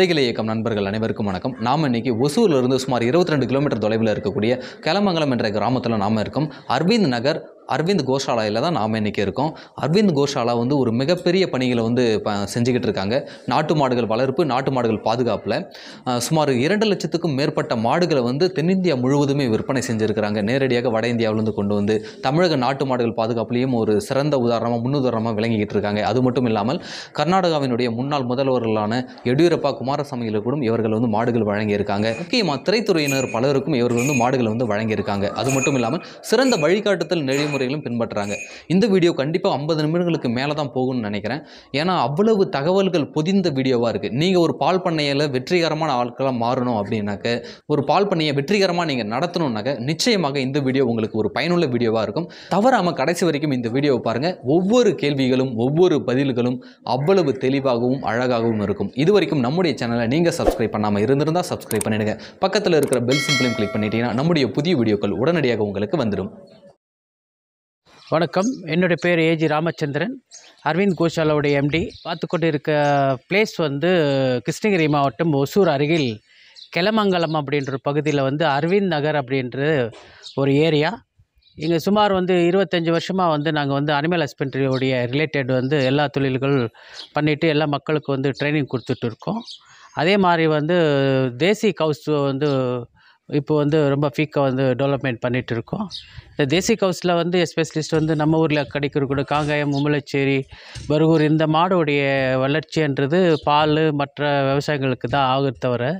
விதைகளை இயக்கம் நண்பர்கள் அனைவருக்கும் வணக்கம் நாம் இன்னைக்கு இருந்து சுமார் இருபத்தி ரெண்டு கிலோமீட்டர் தொலைவில் இருக்கக்கூடிய கிளமங்கலம் என்ற கிராமத்தில் நாம் இருக்கோம் அரவிந்த் நகர் அரவிந்த் கோஷாலாவில் தான் நாம் இன்றைக்கி இருக்கோம் அரவிந்த் கோஷாலா வந்து ஒரு மிகப்பெரிய பணிகளை வந்து செஞ்சுக்கிட்டு இருக்காங்க நாட்டு மாடுகள் வளர்ப்பு நாட்டு மாடுகள் பாதுகாப்பில் சுமார் இரண்டு லட்சத்துக்கும் மேற்பட்ட மாடுகளை வந்து தென்னிந்தியா முழுவதுமே விற்பனை செஞ்சுருக்கிறாங்க நேரடியாக வட இந்தியாவிலேருந்து கொண்டு வந்து தமிழக நாட்டு மாடுகள் பாதுகாப்புலேயும் ஒரு சிறந்த உதாரணமாக முன்னுதாரணமாக விளங்கிக்கிட்டு இருக்காங்க அது மட்டும் இல்லாமல் கர்நாடகாவினுடைய முன்னாள் முதல்வர்களான எடியூரப்பா குமாரசாமிகளுக்கு கூட இவர்கள் வந்து மாடுகள் வழங்கியிருக்காங்க முக்கியமாக திரைத்துறையினர் பலருக்கும் இவர்கள் வந்து மாடுகளை வந்து வழங்கியிருக்காங்க அது மட்டும் இல்லாமல் சிறந்த வழிகாட்டுதல் நெறிமுறை நடைமுறைகளும் பின்பற்றுறாங்க இந்த வீடியோ கண்டிப்பாக ஐம்பது நிமிடங்களுக்கு மேலே தான் போகும்னு நினைக்கிறேன் ஏன்னா அவ்வளவு தகவல்கள் பொதிந்த வீடியோவாக இருக்குது நீங்கள் ஒரு பால் பண்ணையில் வெற்றிகரமான ஆட்களாக மாறணும் அப்படின்னாக்க ஒரு பால் பண்ணையை வெற்றிகரமாக நீங்கள் நடத்தணும்னாக்க நிச்சயமாக இந்த வீடியோ உங்களுக்கு ஒரு பயனுள்ள வீடியோவாக இருக்கும் தவறாமல் கடைசி வரைக்கும் இந்த வீடியோவை பாருங்கள் ஒவ்வொரு கேள்விகளும் ஒவ்வொரு பதில்களும் அவ்வளவு தெளிவாகவும் அழகாகவும் இருக்கும் இது வரைக்கும் நம்முடைய சேனலை நீங்கள் சப்ஸ்கிரைப் பண்ணாமல் இருந்திருந்தால் சப்ஸ்கிரைப் பண்ணிடுங்க பக்கத்தில் இருக்கிற பெல் சிம்பிளையும் கிளிக் பண்ணிட்டீங்கன்னா நம்முடைய புதிய வீடியோக்கள் உடனடியாக உங்களுக்கு வந்துடும் வணக்கம் என்னுடைய பேர் ஏஜி ராமச்சந்திரன் அரவிந்த் கோஷாலாவுடைய எம்டி பார்த்து கொண்டு இருக்க பிளேஸ் வந்து கிருஷ்ணகிரி மாவட்டம் ஒசூர் அருகில் கிளமங்கலம் அப்படின்ற பகுதியில் வந்து அரவிந்த் நகர் அப்படின்ற ஒரு ஏரியா இங்கே சுமார் வந்து இருபத்தஞ்சி வருஷமாக வந்து நாங்கள் வந்து அனிமல் ஹஸ்பண்ட்ரியோடைய ரிலேட்டட் வந்து எல்லா தொழில்கள் பண்ணிவிட்டு எல்லா மக்களுக்கு வந்து ட்ரைனிங் கொடுத்துட்ருக்கோம் அதே மாதிரி வந்து தேசி கவுஸ் வந்து இப்போ வந்து ரொம்ப ஃபீக்காக வந்து டெவலப்மெண்ட் பண்ணிகிட்டு இருக்கோம் இந்த தேசி கவுஸில் வந்து எஸ்பெஷலிஸ்ட் வந்து நம்ம ஊரில் கிடைக்கிற கூட காங்காயம் உமலச்சேரி பருகூர் இந்த மாடோடைய வளர்ச்சின்றது பால் மற்ற விவசாயங்களுக்கு தான் ஆகும் தவிர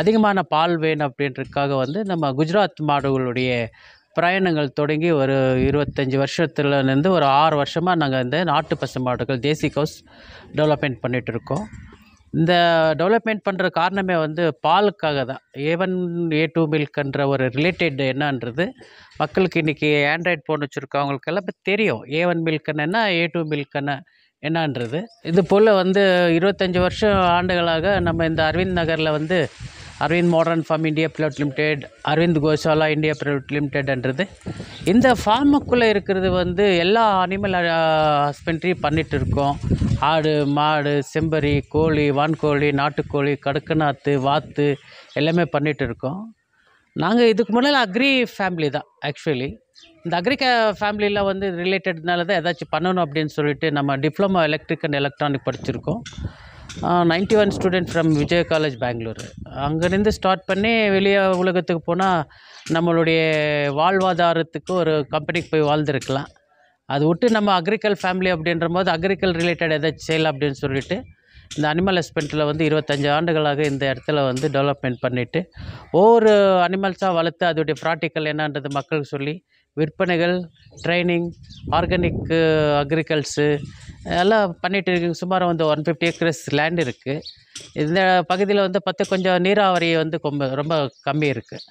அதிகமான பால் வேணும் அப்படின்றதுக்காக வந்து நம்ம குஜராத் மாடுகளுடைய பிரயாணங்கள் தொடங்கி ஒரு இருபத்தஞ்சி வருஷத்துலேருந்து ஒரு ஆறு வருஷமாக நாங்கள் இந்த நாட்டு பசு மாடுகள் தேசி கவுஸ் டெவலப்மெண்ட் பண்ணிகிட்டு இருக்கோம் இந்த டெவலப்மெண்ட் பண்ணுற காரணமே வந்து பாலுக்காக தான் ஏ ஒன் ஏ டூ மில்க்ன்ற ஒரு ரிலேட்டட் என்னன்றது மக்களுக்கு இன்றைக்கி ஆண்ட்ராய்ட் ஃபோன் வச்சுருக்கவங்களுக்கு எல்லாமே தெரியும் ஏ ஒன் மில்க்னா ஏ டூ மில்க்னா என்னான்றது இது போல் வந்து இருபத்தஞ்சி வருஷம் ஆண்டுகளாக நம்ம இந்த அரவிந்த் நகரில் வந்து Aravind modern farm India private limited Aravind Goshala India private லிமிடெட்ன்றது இந்த ஃபார்முக்குள்ளே இருக்கிறது வந்து எல்லா அனிமல் ஹஸ்பண்ட்ரியும் uh, பண்ணிகிட்டு இருக்கோம் ஆடு மாடு செம்பரி கோழி வான்கோழி நாட்டுக்கோழி கடுக்கநாத்து வாத்து எல்லாமே பண்ணிகிட்டு இருக்கோம் நாங்கள் இதுக்கு முன்னால் அக்ரி ஃபேமிலி தான் ஆக்சுவலி இந்த அக்ரி ஃபேமிலியில் வந்து ரிலேட்டட்னால தான் ஏதாச்சும் பண்ணணும் அப்படின்னு சொல்லிட்டு நம்ம டிப்ளமோ எலக்ட்ரிக் அண்ட் எலக்ட்ரானிக் படிச்சிருக்கோம் ninety one student from Vijay college Bangalore அங்கேருந்து ஸ்டார்ட் பண்ணி வெளியே உலகத்துக்கு போனால் நம்மளுடைய வாழ்வாதாரத்துக்கு ஒரு கம்பெனிக்கு போய் வாழ்ந்துருக்கலாம் அது விட்டு நம்ம அக்ரிகல் ஃபேமிலி அப்படின்ற போது அக்ரிகல் ரிலேட்டட் ஏதாச்சும் செய்யலாம் அப்படின்னு சொல்லிட்டு இந்த அனிமல் ஹஸ்பண்ட்டில் வந்து இருபத்தஞ்சி ஆண்டுகளாக இந்த இடத்துல வந்து டெவலப்மெண்ட் பண்ணிவிட்டு ஒவ்வொரு அனிமல்ஸாக வளர்த்து அதோடைய ப்ராக்டிக்கல் என்னன்றது மக்களுக்கு சொல்லி விற்பனைகள் ட்ரைனிங் ஆர்கானிக்கு அக்ரிகல்ஸு எல்லாம் பண்ணிகிட்டு இருக்கு சுமார் வந்து ஒன் ஃபிஃப்டி ஏக்கர்ஸ் லேண்ட் இருக்குது இந்த பகுதியில் வந்து பத்து கொஞ்சம் நீராவரி வந்து கொம்ப ரொம்ப கம்மி இருக்குது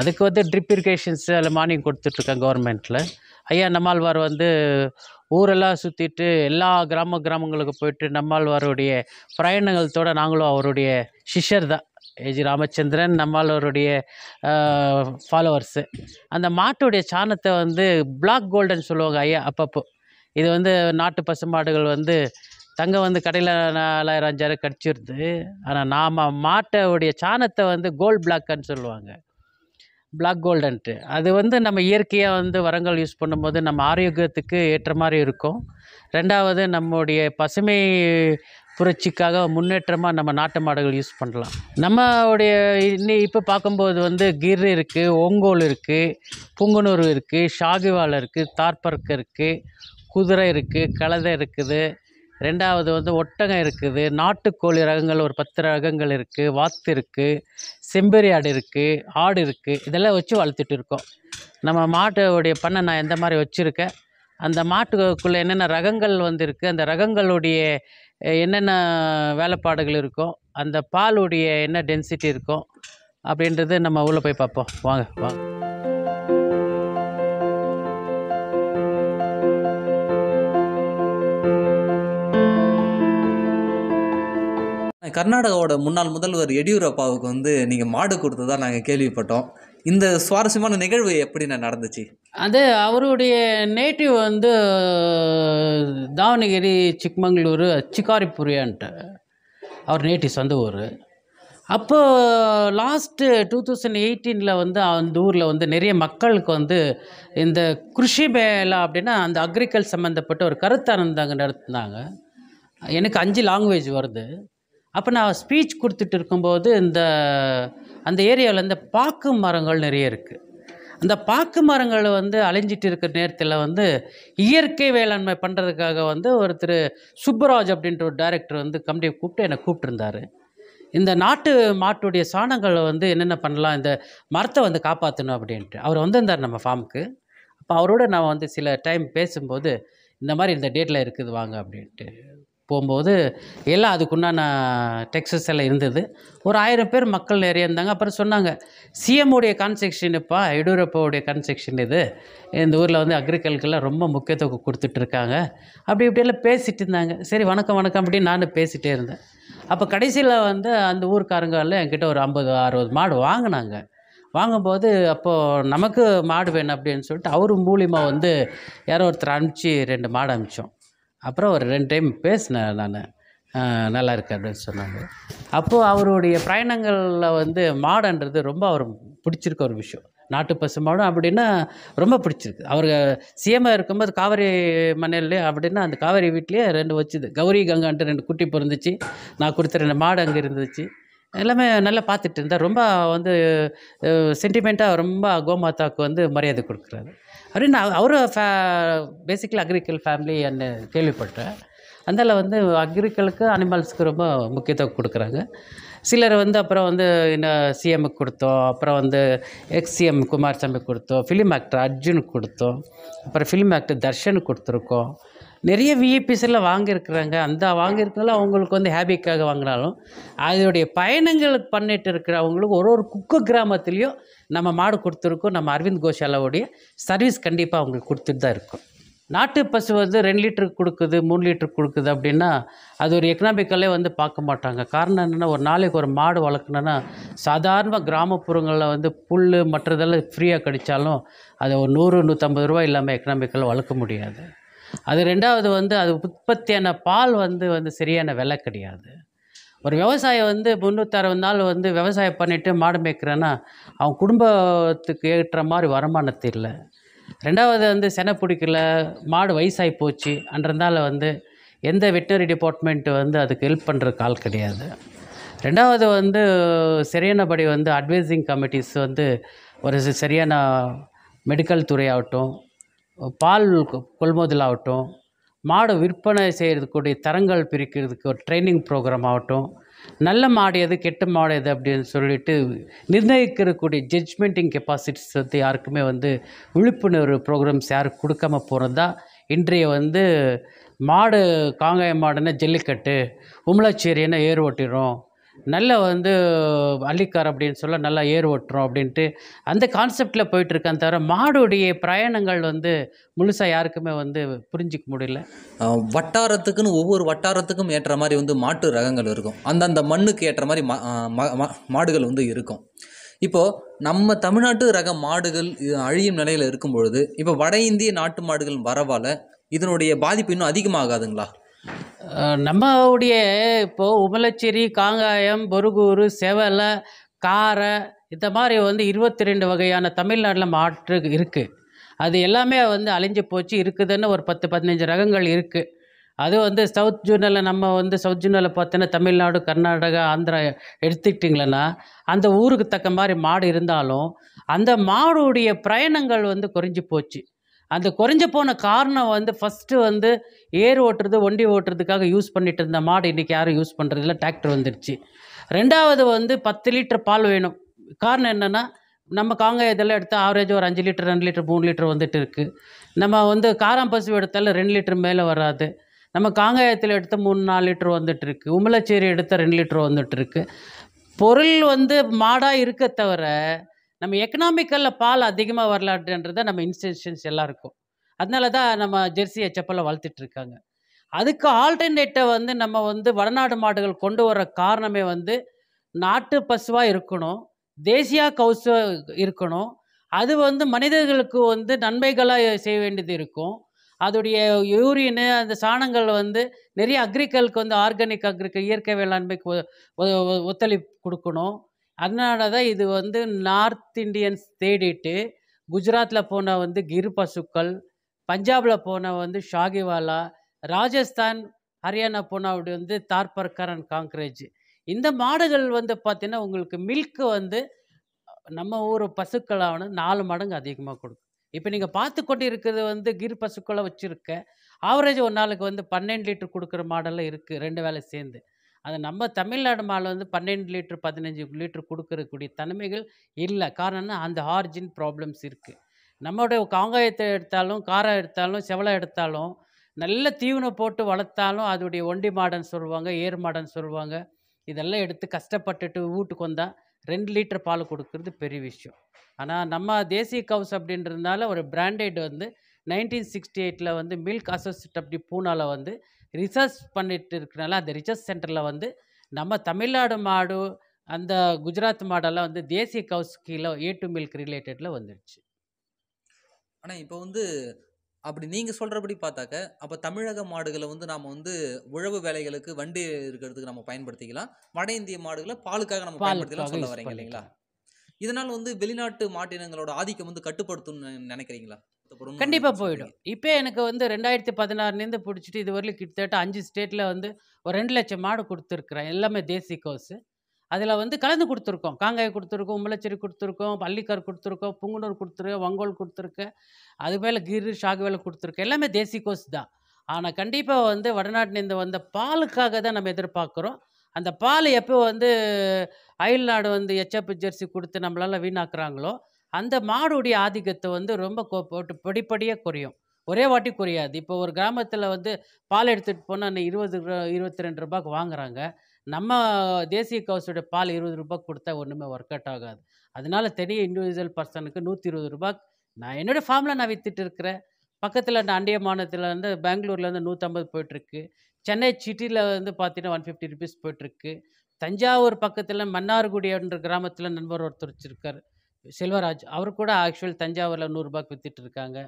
அதுக்கு வந்து ட்ரிப் இரிகேஷன்ஸ் அதில் மானியம் கொடுத்துட்ருக்கேன் கவர்மெண்ட்டில் ஐயா நம்மாழ்வார் வந்து ஊரெல்லாம் சுற்றிட்டு எல்லா கிராம கிராமங்களுக்கு போயிட்டு நம்மாழ்வாருடைய பிரயாணங்களத்தோடு நாங்களும் அவருடைய சிஷ்யர் தான் ஏஜி ராமச்சந்திரன் நம்மாழ்வருடைய ஃபாலோவர்ஸு அந்த மாட்டுடைய சாணத்தை வந்து பிளாக் கோல்டுன்னு சொல்லுவாங்க ஐயா அப்பப்போ இது வந்து நாட்டு பசுமாடுகள் வந்து தங்கம் வந்து கடையில் நாலாயிரம் அஞ்சாயிரம் கடிச்சிருது ஆனால் நாம் மாட்டோடைய சாணத்தை வந்து கோல்ட் பிளாக்னு சொல்லுவாங்க பிளாக் கோல்டன்ட்டு அது வந்து நம்ம இயற்கையாக வந்து வரங்கள் யூஸ் பண்ணும்போது நம்ம ஆரோக்கியத்துக்கு ஏற்ற மாதிரி இருக்கும் ரெண்டாவது நம்முடைய பசுமை புரட்சிக்காக முன்னேற்றமாக நம்ம நாட்டு மாடுகள் யூஸ் பண்ணலாம் நம்மளுடைய இன்னி இப்போ பார்க்கும்போது வந்து கிர் இருக்குது ஒங்கோல் இருக்குது புங்குனூர் இருக்குது ஷாகிவால் இருக்குது தார்பர்க் இருக்குது குதிரை இருக்குது கழுதை இருக்குது ரெண்டாவது வந்து ஒட்டகம் இருக்குது நாட்டுக்கோழி ரகங்கள் ஒரு பத்து ரகங்கள் இருக்குது வாத்து இருக்குது செம்பரி ஆடு இருக்குது ஆடு இருக்குது இதெல்லாம் வச்சு வளர்த்துட்டு இருக்கோம் நம்ம மாட்டுடைய பண்ணை நான் எந்த மாதிரி வச்சுருக்கேன் அந்த மாட்டுக்குள்ளே என்னென்ன ரகங்கள் வந்துருக்கு அந்த ரகங்களுடைய என்னென்ன வேலைப்பாடுகள் இருக்கும் அந்த பாலுடைய என்ன டென்சிட்டி இருக்கும் அப்படின்றது நம்ம உள்ளே போய் பார்ப்போம் வாங்க வாங்க கர்நாடகாவோட முன்னாள் முதல்வர் எடியூரப்பாவுக்கு வந்து நீங்கள் மாடு கொடுத்ததா நாங்கள் கேள்விப்பட்டோம் இந்த சுவாரஸ்யமான நிகழ்வு எப்படி நான் நடந்துச்சு அது அவருடைய நேட்டிவ் வந்து தாவணகிரி சிக்மங்களூர் சிக்காரிபுரியான்ட்டு அவர் நேட்டிவ் சொந்த ஊர் அப்போது லாஸ்ட்டு டூ தௌசண்ட் எயிட்டீனில் வந்து அந்த ஊரில் வந்து நிறைய மக்களுக்கு வந்து இந்த கிருஷி மேலா அப்படின்னா அந்த அக்ரிகல் சம்மந்தப்பட்ட ஒரு கருத்தரங்கம் நடத்தினாங்க எனக்கு அஞ்சு லாங்குவேஜ் வருது அப்போ நான் ஸ்பீச் கொடுத்துட்டு இருக்கும்போது இந்த அந்த ஏரியாவில் இந்த பாக்கு மரங்கள் நிறைய இருக்குது அந்த பாக்கு மரங்கள் வந்து அழிஞ்சிட்டு இருக்கிற நேரத்தில் வந்து இயற்கை வேளாண்மை பண்ணுறதுக்காக வந்து ஒருத்தர் சுப்பராஜ் அப்படின்ற ஒரு டைரக்டர் வந்து கம்பெனியை கூப்பிட்டு என்னை கூப்பிட்டுருந்தார் இந்த நாட்டு மாட்டுடைய சாணங்களை வந்து என்னென்ன பண்ணலாம் இந்த மரத்தை வந்து காப்பாற்றணும் அப்படின்ட்டு அவர் வந்திருந்தார் நம்ம ஃபார்முக்கு அப்போ அவரோட நான் வந்து சில டைம் பேசும்போது இந்த மாதிரி இந்த டேட்டில் இருக்குது வாங்க அப்படின்ட்டு போகும்போது எல்லாம் அதுக்குண்டான டெக்ஸஸ் எல்லாம் இருந்தது ஒரு ஆயிரம் பேர் மக்கள் நிறைய இருந்தாங்க அப்புறம் சொன்னாங்க சிஎம்முடைய இப்போ எடியூரப்பாவுடைய கான்செக்ஷன் இது இந்த ஊரில் வந்து அக்ரிகல்ச்சர்லாம் ரொம்ப முக்கியத்துவம் கொடுத்துட்ருக்காங்க அப்படி இப்படியெல்லாம் பேசிகிட்டு இருந்தாங்க சரி வணக்கம் வணக்கம் அப்படின்னு நான் பேசிகிட்டே இருந்தேன் அப்போ கடைசியில் வந்து அந்த ஊருக்காரங்களில் என்கிட்ட ஒரு ஐம்பது அறுபது மாடு வாங்கினாங்க வாங்கும்போது அப்போது நமக்கு மாடு வேணும் அப்படின்னு சொல்லிட்டு அவர் மூலிமா வந்து யாரோ ஒருத்தர் அனுப்பிச்சி ரெண்டு மாடு அனுப்பிச்சோம் அப்புறம் ஒரு ரெண்டு டைம் பேசினேன் நான் நல்லா இருக்கு அப்படின்னு சொன்னாங்க அப்போது அவருடைய பயணங்களில் வந்து மாடுன்றது ரொம்ப அவர் பிடிச்சிருக்க ஒரு விஷயம் நாட்டு பசு மாடும் அப்படின்னா ரொம்ப பிடிச்சிருக்கு அவர் சிஎம்மாக இருக்கும்போது காவேரி மனையில் அப்படின்னா அந்த காவேரி வீட்லேயே ரெண்டு வச்சுது கௌரி கங்கான்ட்டு ரெண்டு குட்டி பிறந்துச்சு நான் கொடுத்த ரெண்டு மாடு அங்கே இருந்துச்சு எல்லாமே நல்லா பார்த்துட்டு இருந்தார் ரொம்ப வந்து சென்டிமெண்ட்டாக ரொம்ப கோமாதாவுக்கு வந்து மரியாதை கொடுக்குறாரு அப்படின்னு அவரும் ஃபே பேசிக்கலி அக்ரிகல் ஃபேமிலி என்ன கேள்விப்பட்டேன் அதனால் வந்து அக்ரிகலுக்கு அனிமல்ஸ்க்கு ரொம்ப முக்கியத்துவம் கொடுக்குறாங்க சிலர் வந்து அப்புறம் வந்து என்ன சிஎம்முக்கு கொடுத்தோம் அப்புறம் வந்து எக்ஸ்சிஎம் குமாரசாமி கொடுத்தோம் ஃபிலிம் ஆக்டர் அர்ஜுனுக்கு கொடுத்தோம் அப்புறம் ஃபிலிம் ஆக்டர் தர்ஷனுக்கு கொடுத்துருக்கோம் நிறைய விஐபிஸ் எல்லாம் வாங்கியிருக்கிறாங்க அந்த வாங்கியிருக்கனால அவங்களுக்கு வந்து ஹேபிக்காக வாங்கினாலும் அதனுடைய பயணங்கள் பண்ணிட்டு அவங்களுக்கு ஒரு ஒரு குக்கு கிராமத்துலேயும் நம்ம மாடு கொடுத்துருக்கோம் நம்ம அரவிந்த் கோஷாலாவுடைய சர்வீஸ் கண்டிப்பாக அவங்களுக்கு கொடுத்துட்டு தான் இருக்கும் நாட்டு பசு வந்து ரெண்டு லிட்டருக்கு கொடுக்குது மூணு லிட்டருக்கு கொடுக்குது அப்படின்னா அது ஒரு எக்கனாமிக்கலே வந்து பார்க்க மாட்டாங்க காரணம் என்னென்னா ஒரு நாளைக்கு ஒரு மாடு வளர்க்கணுன்னா சாதாரண கிராமப்புறங்களில் வந்து புல் மற்றதெல்லாம் ஃப்ரீயாக கிடைச்சாலும் அதை ஒரு நூறு நூற்றம்பது ரூபா இல்லாமல் எக்கனாமிக்கலில் வளர்க்க முடியாது அது ரெண்டாவது வந்து அது உற்பத்தியான பால் வந்து வந்து சரியான விலை கிடையாது ஒரு விவசாயம் வந்து முந்நூற்றறுபது நாள் வந்து விவசாயம் பண்ணிவிட்டு மாடு மேய்க்கிறேன்னா அவன் குடும்பத்துக்கு ஏற்ற மாதிரி வருமானத்து இல்லை ரெண்டாவது வந்து செனை பிடிக்கல மாடு வயசாகி போச்சு அன்றதால் வந்து எந்த வெட்டினரி டிபார்ட்மெண்ட்டு வந்து அதுக்கு ஹெல்ப் பண்ணுற கால் கிடையாது ரெண்டாவது வந்து சரியானபடி வந்து அட்வைசிங் கமிட்டிஸ் வந்து ஒரு சரியான மெடிக்கல் துறையாகட்டும் பால் கொள்முதல் ஆகட்டும் மாடு விற்பனை செய்கிறதுக்குடைய தரங்கள் பிரிக்கிறதுக்கு ஒரு ட்ரைனிங் ப்ரோக்ராம் ஆகட்டும் நல்ல மாடு எது கெட்ட மாடு எது அப்படின்னு சொல்லிட்டு நிர்ணயிக்கிறக்கூடிய ஜட்ஜ்மெண்டிங் கெப்பாசிட்டிஸ் வந்து யாருக்குமே வந்து விழிப்புணர்வு ப்ரோக்ராம்ஸ் யாருக்கு கொடுக்காம போகிறது தான் இன்றைய வந்து மாடு காங்காய மாடுன்னா ஜல்லிக்கட்டு உமலச்சேரின்னா ஏர் ஓட்டிடும் நல்ல வந்து அள்ளிக்கார் அப்படின்னு சொல்ல நல்லா ஏர் ஓட்டுறோம் அப்படின்ட்டு அந்த கான்செப்டில் போயிட்டுருக்கான் தவிர மாடுடைய பிரயாணங்கள் வந்து முழுசாக யாருக்குமே வந்து புரிஞ்சிக்க முடியல வட்டாரத்துக்குன்னு ஒவ்வொரு வட்டாரத்துக்கும் ஏற்ற மாதிரி வந்து மாட்டு ரகங்கள் இருக்கும் அந்தந்த மண்ணுக்கு ஏற்ற மாதிரி மாடுகள் வந்து இருக்கும் இப்போது நம்ம தமிழ்நாட்டு ரக மாடுகள் அழியும் நிலையில் இருக்கும் பொழுது இப்போ வட இந்திய நாட்டு மாடுகள் வரவால் இதனுடைய பாதிப்பு இன்னும் அதிகமாகாதுங்களா நம்மளுடைய இப்போது உமலச்சேரி காங்காயம் பொருகூர் செவலை காரை இந்த மாதிரி வந்து இருபத்தி ரெண்டு வகையான தமிழ்நாட்டில் மாற்று இருக்குது அது எல்லாமே வந்து அழிஞ்சு போச்சு இருக்குதுன்னு ஒரு பத்து பதினஞ்சு ரகங்கள் இருக்குது அது வந்து சவுத் ஜூனில் நம்ம வந்து சவுத் ஜூனில் பார்த்தோன்னா தமிழ்நாடு கர்நாடகா ஆந்திரா எடுத்துக்கிட்டிங்களேன்னா அந்த ஊருக்கு தக்க மாதிரி மாடு இருந்தாலும் அந்த மாடுடைய பிரயாணங்கள் வந்து குறைஞ்சி போச்சு அந்த குறைஞ்ச போன காரணம் வந்து ஃபஸ்ட்டு வந்து ஏர் ஓட்டுறது ஒண்டி ஓட்டுறதுக்காக யூஸ் பண்ணிகிட்டு இருந்த மாடு இன்றைக்கி யாரும் யூஸ் பண்ணுறதில்ல டிராக்டர் வந்துடுச்சு ரெண்டாவது வந்து பத்து லிட்டர் பால் வேணும் காரணம் என்னென்னா நம்ம காங்காய் இதெல்லாம் எடுத்தால் ஆவரேஜ் ஒரு அஞ்சு லிட்டர் ரெண்டு லிட்டர் மூணு லிட்டர் வந்துட்டு இருக்குது நம்ம வந்து காரம் பசு எடுத்தாலும் ரெண்டு லிட்டர் மேலே வராது நம்ம காங்காயத்தில் எடுத்த மூணு நாலு லிட்டர் வந்துட்டு இருக்கு உமலச்சேரி எடுத்த ரெண்டு லிட்டர் வந்துட்டு இருக்கு பொருள் வந்து மாடாக இருக்க தவிர நம்ம எக்கனாமிக்கலில் பால் அதிகமாக வரலாற்றுன்றதை நம்ம இன்ஸ்டிடியூஷன்ஸ் எல்லாம் இருக்கும் அதனால தான் நம்ம ஜெர்சியை செப்பலை வளர்த்துட்ருக்காங்க அதுக்கு ஆல்டர்னேட்டை வந்து நம்ம வந்து வடநாடு மாடுகள் கொண்டு வர காரணமே வந்து நாட்டு பசுவாக இருக்கணும் தேசியா கவுச இருக்கணும் அது வந்து மனிதர்களுக்கு வந்து நன்மைகளாக செய்ய வேண்டியது இருக்கும் அதோடைய யூரியனு அந்த சாணங்கள் வந்து நிறைய அக்ரிகல்க்கு வந்து ஆர்கானிக் அக்ரிகல் இயற்கை வேளாண்மைக்கு ஒத்துழைப்பு கொடுக்கணும் அதனால தான் இது வந்து நார்த் இண்டியன்ஸ் தேடிட்டு குஜராத்தில் போனால் வந்து கிர் பசுக்கள் பஞ்சாபில் போனால் வந்து ஷாகிவாலா ராஜஸ்தான் ஹரியானா போனால் அப்படி வந்து அண்ட் காங்க்ரேஜ் இந்த மாடுகள் வந்து பார்த்திங்கன்னா உங்களுக்கு மில்க்கு வந்து நம்ம ஊர் பசுக்களான நாலு மடங்கு அதிகமாக கொடுக்கும் இப்போ நீங்கள் பார்த்து கொண்டு இருக்கிறது வந்து கிர் பசுக்களை வச்சுருக்க ஆவரேஜ் ஒரு நாளுக்கு வந்து பன்னெண்டு லிட்டர் கொடுக்குற மாடலில் இருக்குது ரெண்டு வேலை சேர்ந்து அது நம்ம தமிழ்நாடு மாவில் வந்து பன்னெண்டு லிட்டர் பதினஞ்சு லிட்டர் கொடுக்கறக்கூடிய தன்மைகள் இல்லை காரணம்னா அந்த ஆர்ஜின் ப்ராப்ளம்ஸ் இருக்குது நம்மளுடைய காங்காயத்தை எடுத்தாலும் காரம் எடுத்தாலும் செவலை எடுத்தாலும் நல்ல தீவனம் போட்டு வளர்த்தாலும் அதோடைய ஒண்டி மாடன் சொல்லுவாங்க ஏர் மாடன் சொல்லுவாங்க இதெல்லாம் எடுத்து கஷ்டப்பட்டுட்டு வீட்டுக்கு வந்தால் ரெண்டு லிட்டர் பால் கொடுக்கறது பெரிய விஷயம் ஆனால் நம்ம தேசிய கவுஸ் அப்படின்றதுனால ஒரு பிராண்டட் வந்து நைன்டீன் சிக்ஸ்டி எயிட்டில் வந்து மில்க் அசோசியேட் அப்படி பூனாவில் வந்து ரிசர்ச் பண்ணிட்டு இருக்கிறனால அந்த ரிசர்ச் சென்டரில் வந்து நம்ம தமிழ்நாடு மாடு அந்த குஜராத் மாடெல்லாம் வந்து தேசிய கவுஸ் கீழே ஏ டு மில்க் ரிலேட்டடில் வந்துடுச்சு ஆனால் இப்போ வந்து அப்படி நீங்கள் சொல்கிறபடி பார்த்தாக்க அப்போ தமிழக மாடுகளை வந்து நாம் வந்து உழவு வேலைகளுக்கு வண்டி இருக்கிறதுக்கு நம்ம பயன்படுத்திக்கலாம் வட இந்திய மாடுகளை பாலுக்காக நம்ம பயன்படுத்திக்கலாம் சொல்ல வரீங்க இல்லைங்களா இதனால் வந்து வெளிநாட்டு மாட்டினங்களோட ஆதிக்கம் வந்து கட்டுப்படுத்தும்னு நினைக்கிறீங்களா வருத்தப்படும் கண்டிப்பாக போயிடும் இப்போ எனக்கு வந்து ரெண்டாயிரத்தி பதினாறுலேருந்து பிடிச்சிட்டு இது வரையிலும் கிட்டத்தட்ட அஞ்சு ஸ்டேட்டில் வந்து ஒரு ரெண்டு லட்சம் மாடு கொடுத்துருக்குறேன் எல்லாமே தேசி கோஸு அதில் வந்து கலந்து கொடுத்துருக்கோம் காங்காய் கொடுத்துருக்கோம் உம்பளச்சேரி கொடுத்துருக்கோம் பள்ளிக்கார் கொடுத்துருக்கோம் புங்குனூர் கொடுத்துருக்கோம் வங்கோல் கொடுத்துருக்கேன் அது மேலே கிரு ஷாகுவேல கொடுத்துருக்கேன் எல்லாமே தேசி கோஸ் தான் ஆனால் கண்டிப்பாக வந்து வடநாட்டிலேருந்து வந்த பாலுக்காக தான் நம்ம எதிர்பார்க்குறோம் அந்த பால் எப்போ வந்து அயல் நாடு வந்து எச்எப் ஜெர்சி கொடுத்து நம்மளால் வீணாக்குறாங்களோ அந்த மாடுடைய ஆதிக்கத்தை வந்து ரொம்ப போட்டு படிப்படியாக குறையும் ஒரே வாட்டி குறையாது இப்போ ஒரு கிராமத்தில் வந்து பால் எடுத்துகிட்டு போனால் இருபது இருபத்தி ரெண்டு ரூபாய்க்கு வாங்குறாங்க நம்ம தேசிய கவுசோட பால் இருபது ரூபாய் கொடுத்தா ஒன்றுமே ஒர்க் அவுட் ஆகாது அதனால தெரிய இண்டிவிஜுவல் பர்சனுக்கு நூற்றி இருபது ரூபாய் நான் என்னோட ஃபார்மில் நான் வித்துட்டு இருக்கிறேன் பக்கத்தில் அந்த அண்டிய மாநிலத்தில் இருந்து பெங்களூர்லேருந்து நூற்றம்பது போயிட்டுருக்கு சென்னை சிட்டியில் வந்து பார்த்தீங்கன்னா ஒன் ஃபிஃப்டி ருபீஸ் போயிட்டுருக்கு தஞ்சாவூர் பக்கத்தில் என்ற கிராமத்தில் நண்பர் ஒருத்தர் வச்சுருக்கார் செல்வராஜ் அவர் கூட ஆக்சுவல் தஞ்சாவூரில் நூறுரூபாய்க்கு வித்துட்டு இருக்காங்க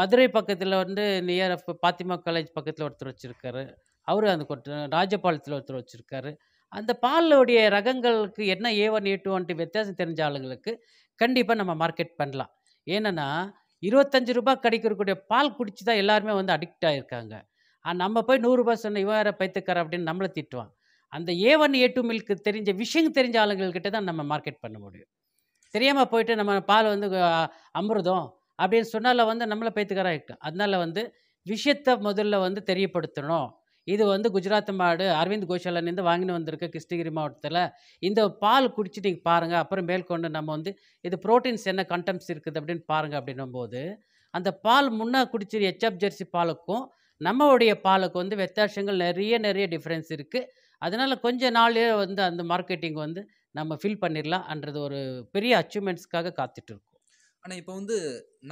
மதுரை பக்கத்தில் வந்து நியர் பாத்திமா காலேஜ் பக்கத்தில் ஒருத்தர் வச்சுருக்காரு அவர் அந்த ராஜபாலத்தில் ஒருத்தர் வச்சுருக்காரு அந்த பாலுடைய ரகங்களுக்கு என்ன ஏ ஒன் ஏ டூன்ட்டு வித்தியாசம் தெரிஞ்ச ஆளுங்களுக்கு கண்டிப்பாக நம்ம மார்க்கெட் பண்ணலாம் ஏன்னா இருபத்தஞ்சு ரூபாய் கிடைக்கிறக்கூடிய பால் குடிச்சு தான் எல்லாருமே வந்து அடிக்ட் ஆகிருக்காங்க நம்ம போய் நூறுரூபா சொன்ன இவாயிர பைத்துக்கார அப்படின்னு நம்மளை திட்டுவான் அந்த A one A two milk தெரிஞ்ச விஷயம் தெரிஞ்ச ஆளுங்கள்கிட்ட தான் நம்ம மார்க்கெட் பண்ண முடியும் தெரியாமல் போயிட்டு நம்ம பால் வந்து அமிர்தம் அப்படின்னு சொன்னால வந்து நம்மளை பைத்துக்காராக இருக்கும் அதனால் வந்து விஷயத்தை முதல்ல வந்து தெரியப்படுத்தணும் இது வந்து குஜராத் மாடு அரவிந்த் கோஷாலன்லேருந்து வாங்கின்னு வந்திருக்க கிருஷ்ணகிரி மாவட்டத்தில் இந்த பால் குடிச்சு நீங்கள் பாருங்கள் அப்புறம் மேற்கொண்டு நம்ம வந்து இது ப்ரோட்டீன்ஸ் என்ன கண்டெம்ஸ் இருக்குது அப்படின்னு பாருங்கள் அப்படின்னும் போது அந்த பால் முன்னே குடிச்சிரு எச்எப் ஜெர்சி பாலுக்கும் நம்மளுடைய பாலுக்கு வந்து வித்தியாசங்கள் நிறைய நிறைய டிஃப்ரென்ஸ் இருக்குது அதனால் கொஞ்சம் நாளே வந்து அந்த மார்க்கெட்டிங் வந்து நம்ம ஃபில் பண்ணிடலாம்ன்றது ஒரு பெரிய அச்சீவ்மெண்ட்ஸ்க்காக காத்துட்டு இருக்கோம் ஆனால் இப்போ வந்து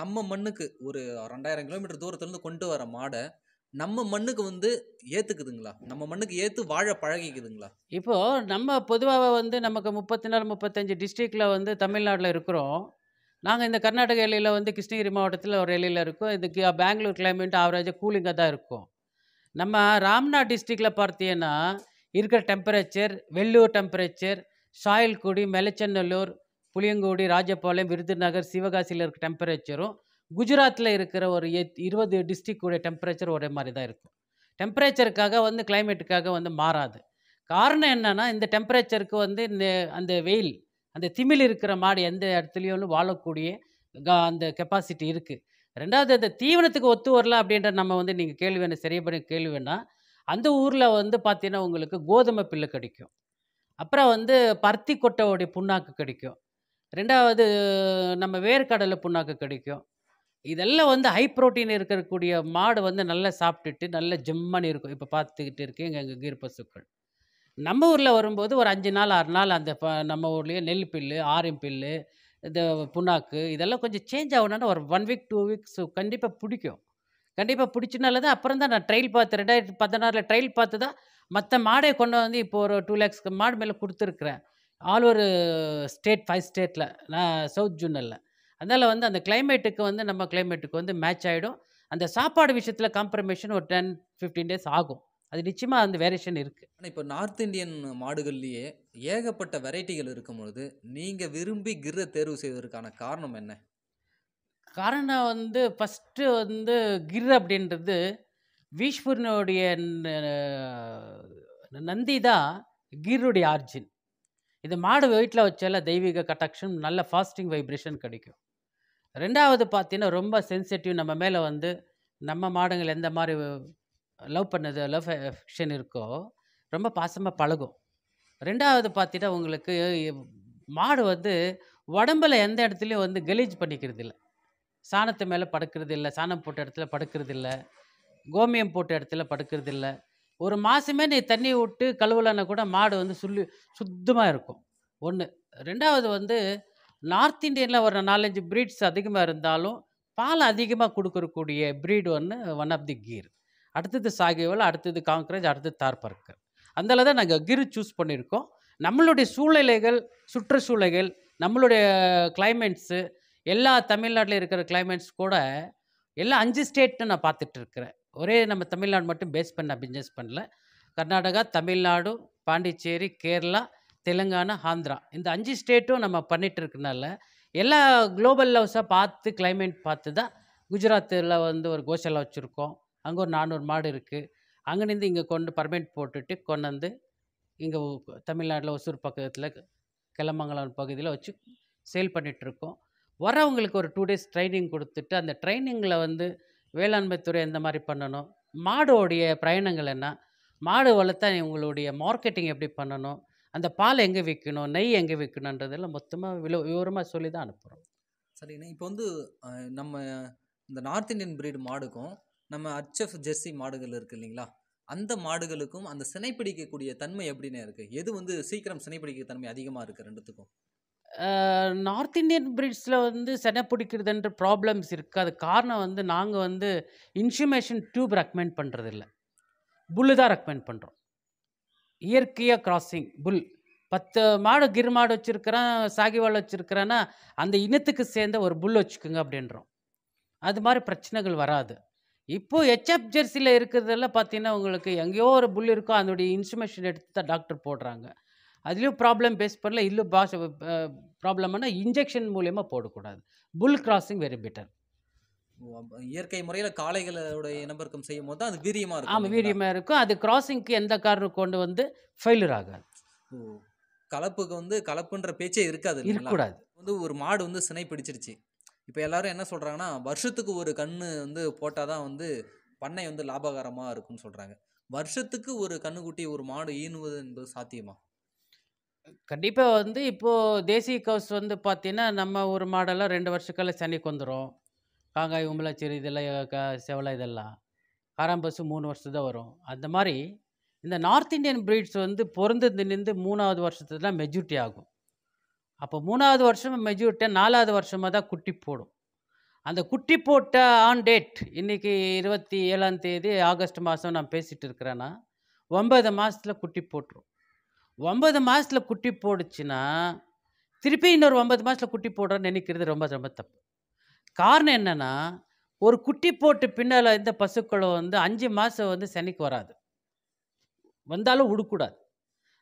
நம்ம மண்ணுக்கு ஒரு ரெண்டாயிரம் கிலோமீட்டர் தூரத்துலேருந்து கொண்டு வர மாடை நம்ம மண்ணுக்கு வந்து ஏற்றுக்குதுங்களா நம்ம மண்ணுக்கு ஏற்று வாழ பழகிக்குதுங்களா இப்போது நம்ம பொதுவாக வந்து நமக்கு முப்பத்தி நாலு முப்பத்தஞ்சு டிஸ்ட்ரிக்டில் வந்து தமிழ்நாட்டில் இருக்கிறோம் நாங்கள் இந்த கர்நாடக எல்லையில் வந்து கிருஷ்ணகிரி மாவட்டத்தில் ஒரு எல்லையில் இருக்கோம் இதுக்கு பெங்களூர் கிளைமேட் ஆவரேஜாக கூலிங்காக தான் இருக்கும் நம்ம ராம்நாத் டிஸ்ட்ரிக்டில் பார்த்தீங்கன்னா இருக்கிற டெம்பரேச்சர் வெள்ளூர் டெம்பரேச்சர் சாயல்குடி மெலச்சநல்லூர் புளியங்குடி ராஜபாளையம் விருதுநகர் சிவகாசியில் இருக்கிற டெம்பரேச்சரும் குஜராத்தில் இருக்கிற ஒரு இருபது டிஸ்ட்ரிக்டோடைய டெம்பரேச்சர் ஒரே மாதிரி தான் இருக்கும் டெம்பரேச்சருக்காக வந்து கிளைமேட்டுக்காக வந்து மாறாது காரணம் என்னென்னா இந்த டெம்பரேச்சருக்கு வந்து இந்த அந்த வெயில் அந்த திமில் இருக்கிற மாடு எந்த இடத்துலையும் வாழக்கூடிய அந்த கெப்பாசிட்டி இருக்குது ரெண்டாவது அந்த தீவனத்துக்கு ஒத்து வரல அப்படின்ற நம்ம வந்து நீங்கள் கேள்வி என்ன சரியான கேள்வி வேணால் அந்த ஊரில் வந்து பார்த்தீங்கன்னா உங்களுக்கு கோதுமை பில்லு கிடைக்கும் அப்புறம் வந்து பருத்தி கொட்டையோடைய புண்ணாக்கு கிடைக்கும் ரெண்டாவது நம்ம வேர்க்கடலை புண்ணாக்கு கிடைக்கும் இதெல்லாம் வந்து ஹை ப்ரோட்டீன் இருக்கக்கூடிய மாடு வந்து நல்லா சாப்பிட்டுட்டு நல்ல ஜிம்மன் இருக்கும் இப்போ பார்த்துக்கிட்டு இருக்கேன் எங்கள் கீர் பசுக்கள் நம்ம ஊரில் வரும்போது ஒரு அஞ்சு நாள் ஆறு நாள் அந்த நம்ம ஊர்லேயே நெல் பில்லு ஆரியம் பில்லு இந்த புண்ணாக்கு இதெல்லாம் கொஞ்சம் சேஞ்ச் ஆகணும்னா ஒரு ஒன் வீக் டூ வீக்ஸ் கண்டிப்பாக பிடிக்கும் கண்டிப்பாக பிடிச்சினால தான் அப்புறம் தான் நான் ட்ரையல் பார்த்து ரெண்டாயிரத்தி பதினாறில் ட்ரையல் பார்த்து தான் மற்ற மாடை கொண்டு வந்து இப்போ ஒரு டூ லேக்ஸ்க்கு மாடு மேலே கொடுத்துருக்குறேன் ஆல் ஓவர் ஸ்டேட் ஃபைவ் ஸ்டேட்டில் நான் சவுத் ஜூனலில் அதனால் வந்து அந்த கிளைமேட்டுக்கு வந்து நம்ம கிளைமேட்டுக்கு வந்து மேட்ச் ஆகிடும் அந்த சாப்பாடு விஷயத்தில் காம்ப்ரமைஷன் ஒரு டென் ஃபிஃப்டீன் டேஸ் ஆகும் அது நிச்சயமாக அந்த வேரியேஷன் இருக்குது ஆனால் இப்போ நார்த் இந்தியன் மாடுகள்லேயே ஏகப்பட்ட வெரைட்டிகள் இருக்கும் பொழுது நீங்கள் விரும்பி கிர தேர்வு செய்வதற்கான காரணம் என்ன காரணம் வந்து ஃபஸ்ட்டு வந்து கிர் அப்படின்றது ஈஸ்வரனுடைய நந்தி தான் கீருடைய ஆர்ஜின் இது மாடு வீட்டில் வச்சால தெய்வீக கட்டாட்சம் நல்ல ஃபாஸ்டிங் வைப்ரேஷன் கிடைக்கும் ரெண்டாவது பார்த்தீங்கன்னா ரொம்ப சென்சிட்டிவ் நம்ம மேலே வந்து நம்ம மாடுங்கள் எந்த மாதிரி லவ் பண்ணது லவ் எஃபெக்ஷன் இருக்கோ ரொம்ப பாசமாக பழகும் ரெண்டாவது பார்த்தீங்கன்னா உங்களுக்கு மாடு வந்து உடம்பில் எந்த இடத்துலையும் வந்து கலீஜ் பண்ணிக்கிறது இல்லை சாணத்து மேலே படுக்கிறது இல்லை சாணம் போட்ட இடத்துல படுக்கிறது இல்லை கோமியம் போட்ட இடத்துல படுக்கிறது இல்லை ஒரு மாதமே நீ தண்ணி விட்டு கழுவலைன்னா கூட மாடு வந்து சுள்ளி சுத்தமாக இருக்கும் ஒன்று ரெண்டாவது வந்து நார்த் இந்தியனில் ஒரு நாலஞ்சு ப்ரீட்ஸ் அதிகமாக இருந்தாலும் பால் அதிகமாக கொடுக்கறக்கூடிய ப்ரீடு ஒன்று ஒன் ஆஃப் தி கீர் அடுத்தது சாகிவல் அடுத்தது காங்கிரஸ் அடுத்தது அந்த அந்தால தான் நாங்கள் கீர் சூஸ் பண்ணியிருக்கோம் நம்மளுடைய சூழ்நிலைகள் சுற்றுச்சூழல்கள் நம்மளுடைய கிளைமேட்ஸு எல்லா தமிழ்நாட்டில் இருக்கிற கிளைமேட்ஸ் கூட எல்லா அஞ்சு ஸ்டேட்னு நான் பார்த்துட்டு இருக்கிறேன் ஒரே நம்ம தமிழ்நாடு மட்டும் பேஸ் பண்ண பிஸ்னஸ் பண்ணல கர்நாடகா தமிழ்நாடு பாண்டிச்சேரி கேரளா தெலுங்கானா ஆந்திரா இந்த அஞ்சு ஸ்டேட்டும் நம்ம பண்ணிகிட்டு இருக்கனால எல்லா குளோபல் லவ்ஸாக பார்த்து கிளைமேட் பார்த்து தான் குஜராத்தில் வந்து ஒரு கோஷலா வச்சுருக்கோம் அங்கே ஒரு நானூறு மாடு இருக்குது அங்கேருந்து இங்கே கொண்டு பர்மிட் போட்டுட்டு கொண்டு வந்து இங்கே தமிழ்நாட்டில் ஒசூர் பக்கத்தில் கிளமங்கலம் பகுதியில் வச்சு சேல் பண்ணிகிட்ருக்கோம் வரவங்களுக்கு ஒரு டூ டேஸ் ட்ரைனிங் கொடுத்துட்டு அந்த ட்ரைனிங்கில் வந்து வேளாண்மைத்துறை எந்த மாதிரி பண்ணணும் மாடோடைய பயணங்கள் என்ன மாடு வளர்த்தா உங்களுடைய மார்க்கெட்டிங் எப்படி பண்ணணும் அந்த பால் எங்கே விற்கணும் நெய் எங்கே விற்கணுன்றதெல்லாம் மொத்தமாக விவ விவரமாக சொல்லி தான் அனுப்புகிறோம் சரிங்கண்ணா இப்போ வந்து நம்ம இந்த நார்த் இந்தியன் பிரீடு மாடுக்கும் நம்ம அச்எஃப் ஜெர்சி மாடுகள் இருக்குது இல்லைங்களா அந்த மாடுகளுக்கும் அந்த சினைப்பிடிக்கக்கூடிய தன்மை எப்படின்னு இருக்குது எது வந்து சீக்கிரம் சினைப்பிடிக்க தன்மை அதிகமாக இருக்குது ரெண்டுத்துக்கும் நார்த் இந்தியன் பிரீட்ஸில் வந்து செனை பிடிக்கிறதுன்ற ப்ராப்ளம்ஸ் இருக்குது அது காரணம் வந்து நாங்கள் வந்து இன்சுமேஷன் டியூப் ரெக்கமெண்ட் பண்ணுறதில்ல புல்லு தான் ரெக்கமெண்ட் பண்ணுறோம் இயற்கையாக கிராசிங் புல் பத்து மாடு கிரு மாடு வச்சுருக்கிறேன் சாகிவால் வச்சுருக்கிறேன்னா அந்த இனத்துக்கு சேர்ந்த ஒரு புல் வச்சுக்கோங்க அப்படின்றோம் அது மாதிரி பிரச்சனைகள் வராது இப்போது ஹெச்எஃப் ஜெர்சியில் இருக்கிறதெல்லாம் பார்த்தீங்கன்னா உங்களுக்கு எங்கேயோ ஒரு புல் இருக்கோ அதனுடைய இன்ஸ்ட்ருமேஷன் எடுத்து தான் டாக்டர் போடுறாங்க அதுலேயும் ப்ராப்ளம் பேஸ் பண்ணல இல்லை பாஷ ப்ராப்ளம்னா இன்ஜெக்ஷன் மூலயமா போடக்கூடாது புல் கிராசிங் வெரி பெட்டர் இயற்கை முறையில் காளைகளோட இனப்பெருக்கம் செய்யும் போது அது வீரியமாக இருக்கும் ஆமாம் வீரியமாக இருக்கும் அது கிராசிங்க்கு எந்த காரணம் கொண்டு வந்து ஃபெயிலர் ஆகாது கலப்புக்கு வந்து கலப்புன்ற பேச்சே இருக்காது இருக்கக்கூடாது வந்து ஒரு மாடு வந்து சினை பிடிச்சிருச்சு இப்போ எல்லாரும் என்ன சொல்கிறாங்கன்னா வருஷத்துக்கு ஒரு கன்று வந்து போட்டால் தான் வந்து பண்ணை வந்து லாபகரமாக இருக்கும்னு சொல்கிறாங்க வருஷத்துக்கு ஒரு கண்ணுக்குட்டி ஒரு மாடு ஈனுவது என்பது சாத்தியமா கண்டிப்பாக வந்து இப்போது தேசிய கவுஸ் வந்து பார்த்தீங்கன்னா, நம்ம ஒரு மாடலாக ரெண்டு வருஷக்கால சென்னைக்கு வந்துடும் காங்காய், ஊமலாச்சேரி இதெல்லாம் க செவல இதெல்லாம். காராம்பசு மூணு வருஷத்து தான் வரும். அந்த மாதிரி இந்த நார்த் இந்தியன் பிரீட்ஸ் வந்து பிறந்து நின்று மூணாவது வருஷத்துல தான் மெஜூரிட்டி ஆகும். அப்போ மூணாவது வருஷம் மெஜூரிட்டியாக நாலாவது வருஷமாக தான் குட்டி போடும். அந்த குட்டி போட்ட ஆன் டேட் இருபத்தி ஏழாம் தேதி ஆகஸ்ட் மாதம் நான் பேசிகிட்டு இருக்கிறேன்னா, ஒன்பது மாதத்தில் குட்டி போட்டுரும். ஒன்பது மாதத்தில் குட்டி போடுச்சுன்னா, திருப்பி இன்னொரு ஒன்பது மாதத்தில் குட்டி போடுறேன்னு நினைக்கிறது ரொம்ப ரொம்ப தப்பு. காரணம் என்னென்னா ஒரு குட்டி போட்டு பின்னால் இந்த பசுக்களும் வந்து அஞ்சு மாதம் வந்து சனிக்கு வராது. வந்தாலும் உடக்கூடாது.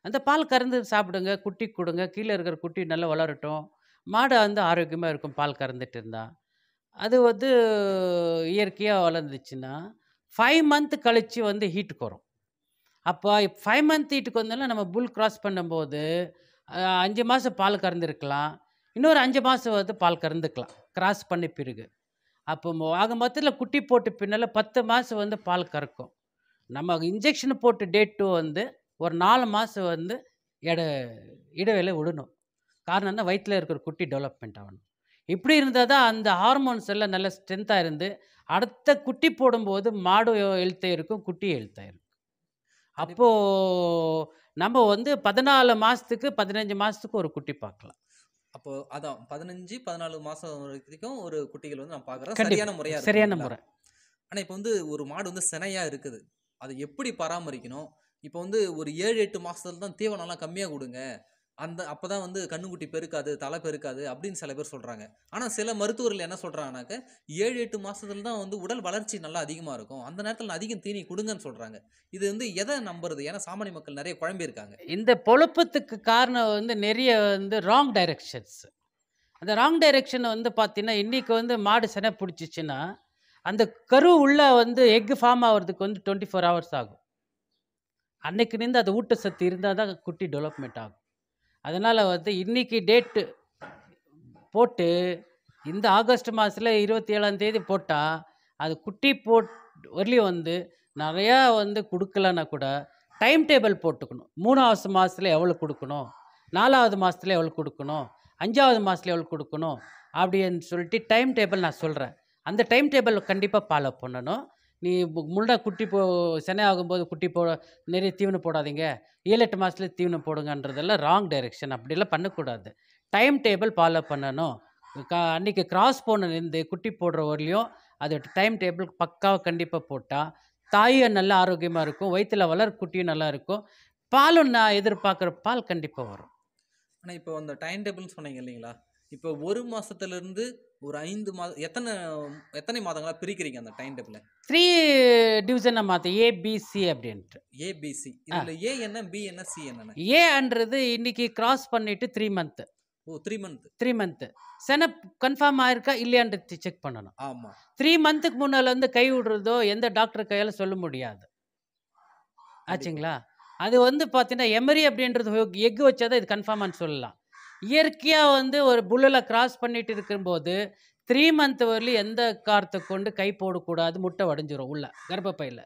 அந்த பால் கறந்து சாப்பிடுங்க, குட்டி கொடுங்க கீழே இருக்கிற குட்டி நல்லா வளரட்டும். மாடு வந்து ஆரோக்கியமாக இருக்கும் பால் கறந்துட்டு இருந்தால் அது வந்து இயற்கையாக வளர்ந்துச்சுன்னா, ஃபைவ் மந்த் கழித்து வந்து ஹீட்டுக்கு வரும். அப்போ ஃபைவ் மந்த் வீட்டுக்கு வந்தாலும் நம்ம புல் கிராஸ் பண்ணும்போது அஞ்சு மாதம் பால் கறந்துருக்கலாம் இன்னொரு அஞ்சு மாதம் வந்து பால் கறந்துக்கலாம் கிராஸ் பண்ண பிறகு அப்போ மொ- ஆக மொத்தத்தில் குட்டி போட்டு பின்னால் பத்து மாதம் வந்து பால் கறக்கும் நம்ம இன்ஜெக்ஷன் போட்டு டேட் டூ வந்து ஒரு நாலு மாதம் வந்து இட இடவேளை விடணும் காரணம் தான் வயிற்றில் இருக்கிற குட்டி டெவலப்மெண்ட் ஆகணும் இப்படி இருந்தால் தான் அந்த ஹார்மோன்ஸ் எல்லாம் நல்ல ஸ்ட்ரென்த்தாக இருந்து அடுத்த குட்டி போடும்போது மாடு ஹெல்த்தாக இருக்கும் குட்டி எழுத்தாயிருக்கும் அப்போ நம்ம வந்து பதினாலு மாசத்துக்கு, பதினஞ்சு மாசத்துக்கு ஒரு குட்டி பார்க்கலாம். அப்போ அதான் பதினஞ்சு பதினாலு மாசம் வரைக்கும் ஒரு குட்டிகள் வந்து நான் பார்க்குறேன். சரியான முறையாக சரியான முறை. ஆனால் இப்போ வந்து ஒரு மாடு வந்து செனையாக இருக்குது. அதை எப்படி பராமரிக்கணும்? இப்போ வந்து ஒரு ஏழு எட்டு மாதத்துல தான் தீவனம்லாம் கம்மியாக கொடுங்க அந்த அப்போ தான் வந்து கண்ணுக்குட்டி பெருக்காது தலை பெருக்காது அப்படின்னு சில பேர் சொல்கிறாங்க ஆனால் சில மருத்துவர்கள் என்ன சொல்கிறாங்கனாக்க ஏழு எட்டு மாதத்துல தான் வந்து உடல் வளர்ச்சி நல்லா அதிகமாக இருக்கும் அந்த நேரத்தில் அதிகம் தீனி கொடுங்கன்னு சொல்கிறாங்க இது வந்து எதை நம்புறது ஏன்னா சாமானிய மக்கள் நிறைய குழம்பியிருக்காங்க இந்த பொழுப்பத்துக்கு காரணம் வந்து நிறைய வந்து ராங் டைரக்ஷன்ஸ் அந்த ராங் டைரக்ஷனை வந்து பார்த்தீங்கன்னா இன்றைக்கி வந்து மாடு செனை பிடிச்சிச்சின்னா அந்த கரு உள்ளே வந்து எக்கு ஃபார்ம் ஆகிறதுக்கு வந்து டுவெண்ட்டி ஃபோர் ஹவர்ஸ் ஆகும் அன்னைக்கு நின்று அது ஊட்டச்சத்து இருந்தால் தான் குட்டி டெவலப்மெண்ட் ஆகும் அதனால் வந்து இன்றைக்கி டேட்டு போட்டு இந்த ஆகஸ்ட் மாதத்தில் இருபத்தி ஏழாந்தேதி போட்டால் அது குட்டி போட் வரலையும் வந்து நிறையா வந்து கொடுக்கலன்னா கூட டைம் டேபிள் போட்டுக்கணும் மூணாவது மாதத்தில் எவ்வளோ கொடுக்கணும் நாலாவது மாதத்தில் எவ்வளோ கொடுக்கணும் அஞ்சாவது மாதத்தில் எவ்வளோ கொடுக்கணும் அப்படின்னு சொல்லிட்டு டைம் டேபிள் நான் சொல்கிறேன் அந்த டைம் டேபிள் கண்டிப்பாக ஃபாலோ பண்ணணும் நீ மு- குட்டி போ சென்னை ஆகும்போது குட்டி போ நிறைய தீவனம் போடாதீங்க ஏழு எட்டு மாதத்துல தீவனம் போடுங்கன்றதெல்லாம் ராங் டைரெக்ஷன் அப்படிலாம் பண்ணக்கூடாது டைம் டேபிள் ஃபாலோ பண்ணணும் கா அன்றைக்கி கிராஸ் போனிருந்து குட்டி போடுற வரலையும் அது டைம் டேபிள் பக்காவாக கண்டிப்பாக போட்டால் தாயும் நல்லா ஆரோக்கியமாக இருக்கும் வயிற்றில் வளர குட்டியும் நல்லா இருக்கும் பாலும் நான் எதிர்பார்க்குற பால் கண்டிப்பாக வரும் ஆனால் இப்போ அந்த டைம் டேபிள்னு சொன்னீங்க இல்லைங்களா இப்போ ஒரு மாதத்துலேருந்து ஒரு ஐந்து மாதம் எத்தனை எத்தனை மாதங்களாக பிரிக்கிறீங்க அந்த டைம் டேபிளில் த்ரீ டிவிஷனை மாற்ற ஏபிசி அப்படின்ட்டு ஏபிசி இதில் ஏ என்ன பி என்ன சி என்ன ஏன்றது இன்னைக்கு கிராஸ் பண்ணிட்டு த்ரீ மந்த்து ஓ த்ரீ மந்த் த்ரீ மந்த்து செனப் கன்ஃபார்ம் ஆயிருக்கா இல்லையான்றது செக் பண்ணணும் ஆமாம் த்ரீ மந்த்துக்கு முன்னால் வந்து கை விடுறதோ எந்த டாக்டர் கையால் சொல்ல முடியாது ஆச்சுங்களா அது வந்து பார்த்தீங்கன்னா எமரி அப்படின்றது எக் வச்சாதான் இது கன்ஃபார்மானு சொல்லலாம் இயற்கையாக வந்து ஒரு புல்லில் கிராஸ் பண்ணிட்டு இருக்கும்போது த்ரீ மந்த் வரலும் எந்த காரத்தை கொண்டு கை போடக்கூடாது முட்டை உடஞ்சிரும் உள்ள கர்ப்பப்பையில்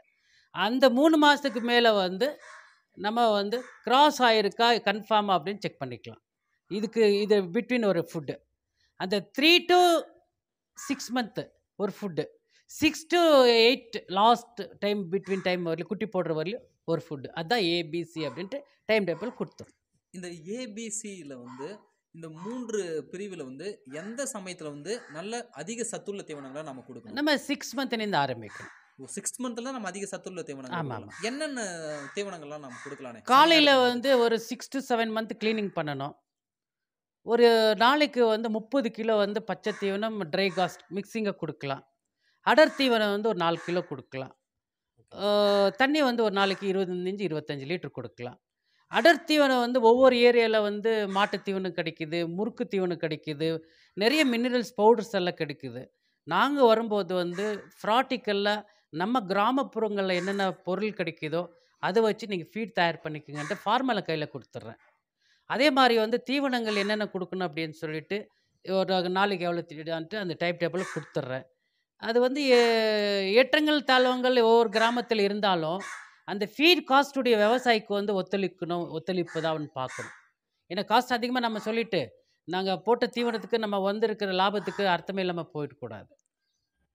அந்த மூணு மாதத்துக்கு மேலே வந்து நம்ம வந்து கிராஸ் ஆகிருக்கா கன்ஃபார்மாக அப்படின்னு செக் பண்ணிக்கலாம் இதுக்கு இது பிட்வீன் ஒரு ஃபுட்டு அந்த த்ரீ டு சிக்ஸ் மந்த்து ஒரு foot six to eight last time between time வரலையும் குட்டி போடுற வரலையும் ஒரு ஃபுட்டு அதுதான் ஏபிசி அப்படின்ட்டு டைம் டேபிள் கொடுத்துரும் இந்த ஏபிசியில் வந்து இந்த மூன்று பிரிவில் வந்து எந்த சமயத்தில் வந்து நல்ல அதிக சத்துள்ள தீவனங்களை நம்ம கொடுக்கணும் நம்ம சிக்ஸ் மந்த்லேருந்து ஆரம்பிக்கணும் சிக்ஸ் மந்த்ல நம்ம அதிக சத்துள்ள தீவனங்கள் என்னென்ன தீவனங்கள்லாம் நம்ம கொடுக்கலானே காலையில் வந்து ஒரு six to seven month cleaning பண்ணணும் ஒரு நாளைக்கு வந்து முப்பது கிலோ வந்து பச்சை தீவனம் ட்ரை காஸ்ட் மிக்சிங்கை கொடுக்கலாம் அடர் தீவனம் வந்து ஒரு நாலு கிலோ கொடுக்கலாம் தண்ணி வந்து ஒரு நாளைக்கு இருபத்தஞ்சு இருபத்தஞ்சி லிட்டர் கொடுக்கலாம் அடர் வந்து ஒவ்வொரு ஏரியாவில் வந்து மாட்டுத் தீவனம் கிடைக்குது முறுக்கு தீவனம் கிடைக்குது நிறைய மினரல்ஸ் பவுடர்ஸ் எல்லாம் கிடைக்குது நாங்கள் வரும்போது வந்து ஃப்ராட்டிக்கல்ல நம்ம கிராமப்புறங்களில் என்னென்ன பொருள் கிடைக்குதோ அதை வச்சு நீங்கள் ஃபீட் தயார் பண்ணிக்கங்கன்ட்டு ஃபார்மலை கையில் கொடுத்துட்றேன் அதே மாதிரி வந்து தீவனங்கள் என்னென்ன கொடுக்கணும் அப்படின்னு சொல்லிட்டு ஒரு நாளைக்கு எவ்வளோ தீடான்ட்டு அந்த டைப் டேபிள் கொடுத்துட்றேன் அது வந்து ஏற்றங்கள் தாழ்வங்கள் ஒவ்வொரு கிராமத்தில் இருந்தாலும் அந்த ஃபீட் காஸ்ட்டுடைய விவசாயிக்கு வந்து ஒத்துழைக்கணும் ஒத்துழைப்பு தான் அவன் பார்க்கணும் ஏன்னா காஸ்ட் அதிகமாக நம்ம சொல்லிவிட்டு நாங்கள் போட்ட தீவனத்துக்கு நம்ம வந்திருக்கிற லாபத்துக்கு அர்த்தமே இல்லாமல் போயிடக்கூடாது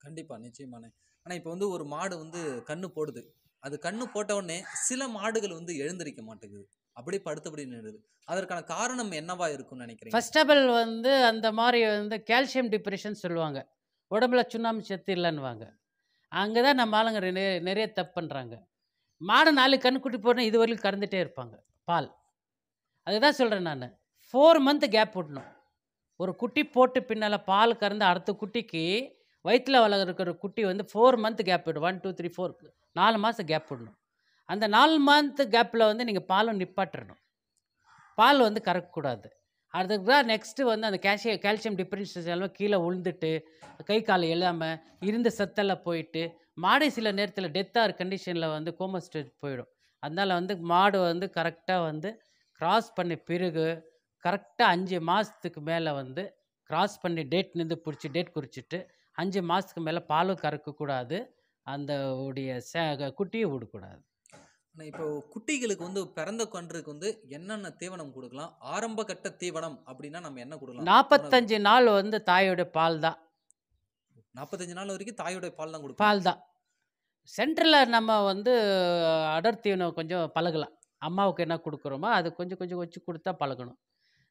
கண்டிப்பாக நிச்சயமான ஆனால் இப்போ வந்து ஒரு மாடு வந்து கண்ணு போடுது அது கண்ணு போட்டவுடனே சில மாடுகள் வந்து எழுந்திருக்க மாட்டேங்குது அப்படி படுத்தபடி நின்றுது அதற்கான காரணம் என்னவா இருக்கும்னு நினைக்கிறேன் ஃபர்ஸ்ட் ஆஃப் வந்து அந்த மாதிரி வந்து கால்சியம் டிப்ரெஷன் சொல்லுவாங்க உடம்புல சுண்ணாம்பு சத்து இல்லைன்னுவாங்க அங்கே தான் நம்ம ஆளுங்க நிறைய நிறைய தப்பு பண்ணுறாங்க மாடு நாலு குட்டி போடணும் இது வரைக்கும் கறந்துட்டே இருப்பாங்க பால் அதுதான் சொல்கிறேன் நான் ஃபோர் மந்த் கேப் விடணும் ஒரு குட்டி போட்டு பின்னால் பால் கறந்து அடுத்த குட்டிக்கு வயிற்றில் வளர்க்குற குட்டி வந்து ஃபோர் மந்த் கேப் விடும் ஒன் டூ த்ரீ ஃபோர் நாலு மாதம் கேப் விடணும் அந்த நாலு மந்த் கேப்பில் வந்து நீங்கள் பாலும் நிப்பாட்டணும் பால் வந்து கறக்கக்கூடாது அதுக்கு தான் நெக்ஸ்ட்டு வந்து அந்த கேல்சியம் கால்சியம் டிஃப்ரென்ஷியல் கீழே விழுந்துட்டு கை கால் இல்லாமல் இருந்த சத்தெல்லாம் போயிட்டு மாடு சில நேரத்தில் டெத்தாக கண்டிஷனில் வந்து கோமா போயிடும் அதனால் வந்து மாடு வந்து கரெக்டாக வந்து கிராஸ் பண்ணி பிறகு கரெக்டாக அஞ்சு மாதத்துக்கு மேலே வந்து கிராஸ் பண்ணி டேட் நின்று பிடிச்சி டேட் குறிச்சிட்டு அஞ்சு மாதத்துக்கு மேலே பாலும் கறக்கக்கூடாது அந்த உடைய சே குட்டியை விடக்கூடாது ஆனால் இப்போ குட்டிகளுக்கு வந்து பிறந்த கொன்றுக்கு வந்து என்னென்ன தீவனம் கொடுக்கலாம் ஆரம்ப கட்ட தீவனம் அப்படின்னா நம்ம என்ன கொடுக்கலாம் நாற்பத்தஞ்சு நாள் வந்து தாயோடைய பால் தான் நாற்பத்தஞ்சு நாள் வரைக்கும் தாயோட பால் தான் கொடுக்கும் பால் தான் சென்ட்ரலில் நம்ம வந்து அடர் தீவனம் கொஞ்சம் பழகலாம் அம்மாவுக்கு என்ன கொடுக்குறோமோ அது கொஞ்சம் கொஞ்சம் வச்சு கொடுத்தா பழகணும்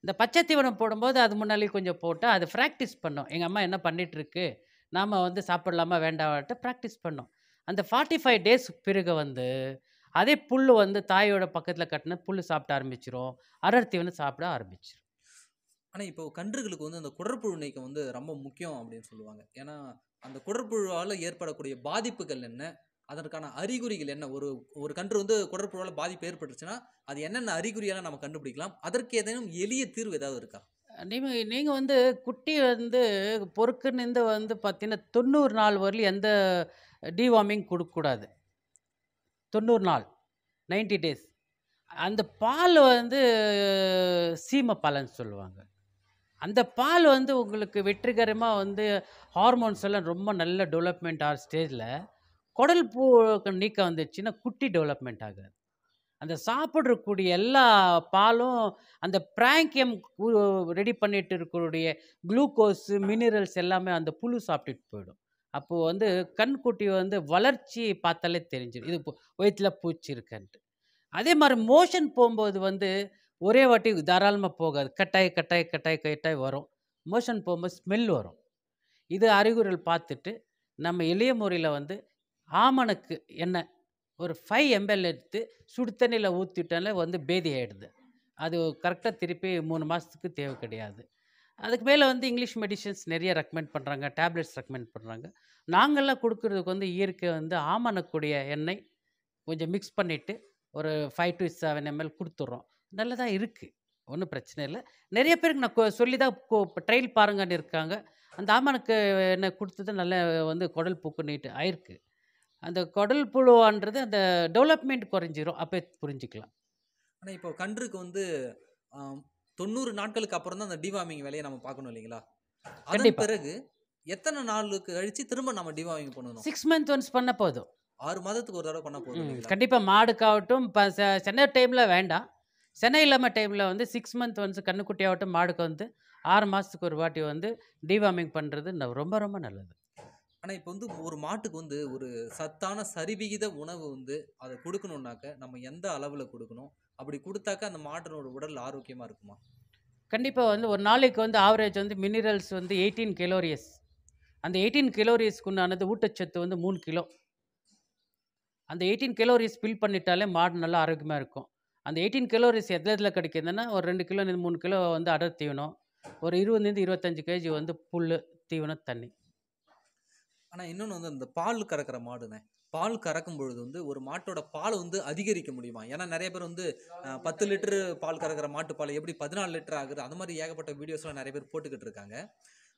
இந்த பச்சை தீவனம் போடும்போது அது முன்னாலேயே கொஞ்சம் போட்டு அது ப்ராக்டிஸ் பண்ணோம் எங்கள் அம்மா என்ன பண்ணிகிட்ருக்கு நாம் வந்து சாப்பிடலாமா வேண்டாம்ட்டு ப்ராக்டிஸ் பண்ணோம் அந்த ஃபார்ட்டி ஃபைவ் டேஸ் பிறகு வந்து அதே புல் வந்து தாயோட பக்கத்தில் கட்டின புல் சாப்பிட ஆரம்பிச்சிரும் அடர் தீவனம் சாப்பிட ஆரம்பிச்சிரும் ஆனால் இப்போ கன்றுகளுக்கு வந்து அந்த குடற்புழு நீக்கம் வந்து ரொம்ப முக்கியம் அப்படின்னு சொல்லுவாங்க ஏன்னா அந்த குடற்புழுவால் ஏற்படக்கூடிய பாதிப்புகள் என்ன அதற்கான அறிகுறிகள் என்ன ஒரு ஒரு கன்று வந்து குடற்புழுவால் பாதிப்பு ஏற்பட்டுச்சுன்னா அது என்னென்ன அறிகுறியெல்லாம் நம்ம கண்டுபிடிக்கலாம் அதற்கு ஏதேனும் எளிய தீர்வு ஏதாவது இருக்கா நீங்கள் நீங்கள் வந்து குட்டி வந்து பொறுக்கு நின்று வந்து பார்த்தீங்கன்னா தொண்ணூறு நாள் வரலையும் எந்த டிவார்மிங் கொடுக்கக்கூடாது தொண்ணூறு நாள் நைன்டி டேஸ் அந்த பால் வந்து சீம பாலன்னு சொல்லுவாங்க அந்த பால் வந்து உங்களுக்கு வெற்றிகரமாக வந்து ஹார்மோன்ஸ் எல்லாம் ரொம்ப நல்ல டெவலப்மெண்ட் ஆகிற ஸ்டேஜில் குடல் பூ நீக்க வந்துச்சுன்னா குட்டி டெவலப்மெண்ட் ஆகுது அந்த சாப்பிட்றக்கூடிய எல்லா பாலும் அந்த பிராங்கியம் ரெடி பண்ணிட்டு இருக்கக்கூடிய குளுக்கோஸு மினரல்ஸ் எல்லாமே அந்த புழு சாப்பிட்டுட்டு போயிடும் அப்போது வந்து கண்குட்டி வந்து வளர்ச்சி பார்த்தாலே தெரிஞ்சிடும் இது வயிற்றில் பூச்சி இருக்கன்ட்டு அதே மாதிரி மோஷன் போகும்போது வந்து ஒரே வாட்டி தாராளமாக போகாது கட்டாய் கட்டாய் கட்டாய் கட்டாய் வரும் மோஷன் போகும்போது ஸ்மெல் வரும் இது அறிகுறிகள் பார்த்துட்டு நம்ம எளிய முறையில் வந்து ஆமணக்கு எண்ணெய் ஒரு ஃபைவ் எம்எல் எடுத்து சுடு தண்ணியில் ஊற்றிட்டாலே வந்து பேதி ஆகிடுது அது கரெக்டாக திருப்பி மூணு மாதத்துக்கு தேவை கிடையாது அதுக்கு மேலே வந்து இங்கிலீஷ் மெடிசன்ஸ் நிறைய ரெக்கமெண்ட் பண்ணுறாங்க டேப்லெட்ஸ் ரெக்கமெண்ட் பண்ணுறாங்க நாங்கள்லாம் கொடுக்குறதுக்கு வந்து இயற்கை வந்து ஆமணக்கூடிய எண்ணெய் கொஞ்சம் மிக்ஸ் பண்ணிவிட்டு ஒரு ஃபைவ் டு செவன் எம்எல் கொடுத்துட்றோம் நல்லதாக இருக்குது ஒன்றும் பிரச்சனை இல்லை நிறைய பேருக்கு நான் கொ- சொல்லி தான் ட்ரெயில் ட்ரையல் பாருங்கன்னு இருக்காங்க அந்த ஆமனுக்கு என்ன கொடுத்தது நல்ல வந்து குடல் பூக்குன்னிட்டு ஆயிருக்கு அந்த குடல் புழுவான்றது அந்த டெவலப்மெண்ட் குறைஞ்சிரும் அப்போ புரிஞ்சுக்கலாம் ஆனால் இப்போ கன்றுக்கு வந்து தொண்ணூறு நாட்களுக்கு அப்புறம் தான் அந்த டிவார்மிங் வேலையை நம்ம பார்க்கணும் இல்லைங்களா அதன் பிறகு எத்தனை நாளுக்கு கழிச்சு திரும்ப நம்ம டிவார்மிங் பண்ணணும் சிக்ஸ் மந்த் ஒன்ஸ் பண்ண போதும் ஆறு மாதத்துக்கு ஒரு தடவை பண்ண போதும் கண்டிப்பாக மாடுக்காகட்டும் இப்போ சென்னை டைமில் வேண்டாம் சென்னை இல்லாமல் டைமில் வந்து சிக்ஸ் மந்த் வந்து கண்ணுக்குட்டியாகட்டும் மாடுக்கு வந்து ஆறு மாதத்துக்கு ஒரு வாட்டி வந்து டிவார்மிங் பண்ணுறது ரொம்ப ரொம்ப நல்லது ஆனால் இப்போ வந்து ஒரு மாட்டுக்கு வந்து ஒரு சத்தான சரிவிகித உணவு வந்து அதை கொடுக்கணுன்னாக்க நம்ம எந்த அளவில் கொடுக்கணும் அப்படி கொடுத்தாக்க அந்த மாட்டினோட உடல் ஆரோக்கியமாக இருக்குமா கண்டிப்பாக வந்து ஒரு நாளைக்கு வந்து ஆவரேஜ் வந்து மினரல்ஸ் வந்து எயிட்டீன் கிலோரியஸ் அந்த எயிட்டீன் உண்டானது ஊட்டச்சத்து வந்து மூணு கிலோ அந்த எயிட்டீன் கிலோரியஸ் ஃபில் பண்ணிட்டாலே மாடு நல்லா ஆரோக்கியமாக இருக்கும் அந்த எயிட்டீன் கேலோரிஸ் எதில் எதில் கிடைக்குதுன்னா ஒரு ரெண்டு கிலோ மூணு கிலோ வந்து அடர் தீவனம் ஒரு இருபதுலேருந்து இருபத்தஞ்சு கேஜி வந்து புல் தீவனம் தண்ணி ஆனால் இன்னொன்று வந்து அந்த பால் கறக்கிற மாடுண்ணே பால் கறக்கும் பொழுது வந்து ஒரு மாட்டோட பால் வந்து அதிகரிக்க முடியுமா ஏன்னா நிறைய பேர் வந்து பத்து லிட்டரு பால் கறக்கிற மாட்டு பால் எப்படி பதினாலு லிட்டர் ஆகுது அந்த மாதிரி ஏகப்பட்ட வீடியோஸ்லாம் நிறைய பேர் போட்டுக்கிட்டு இருக்காங்க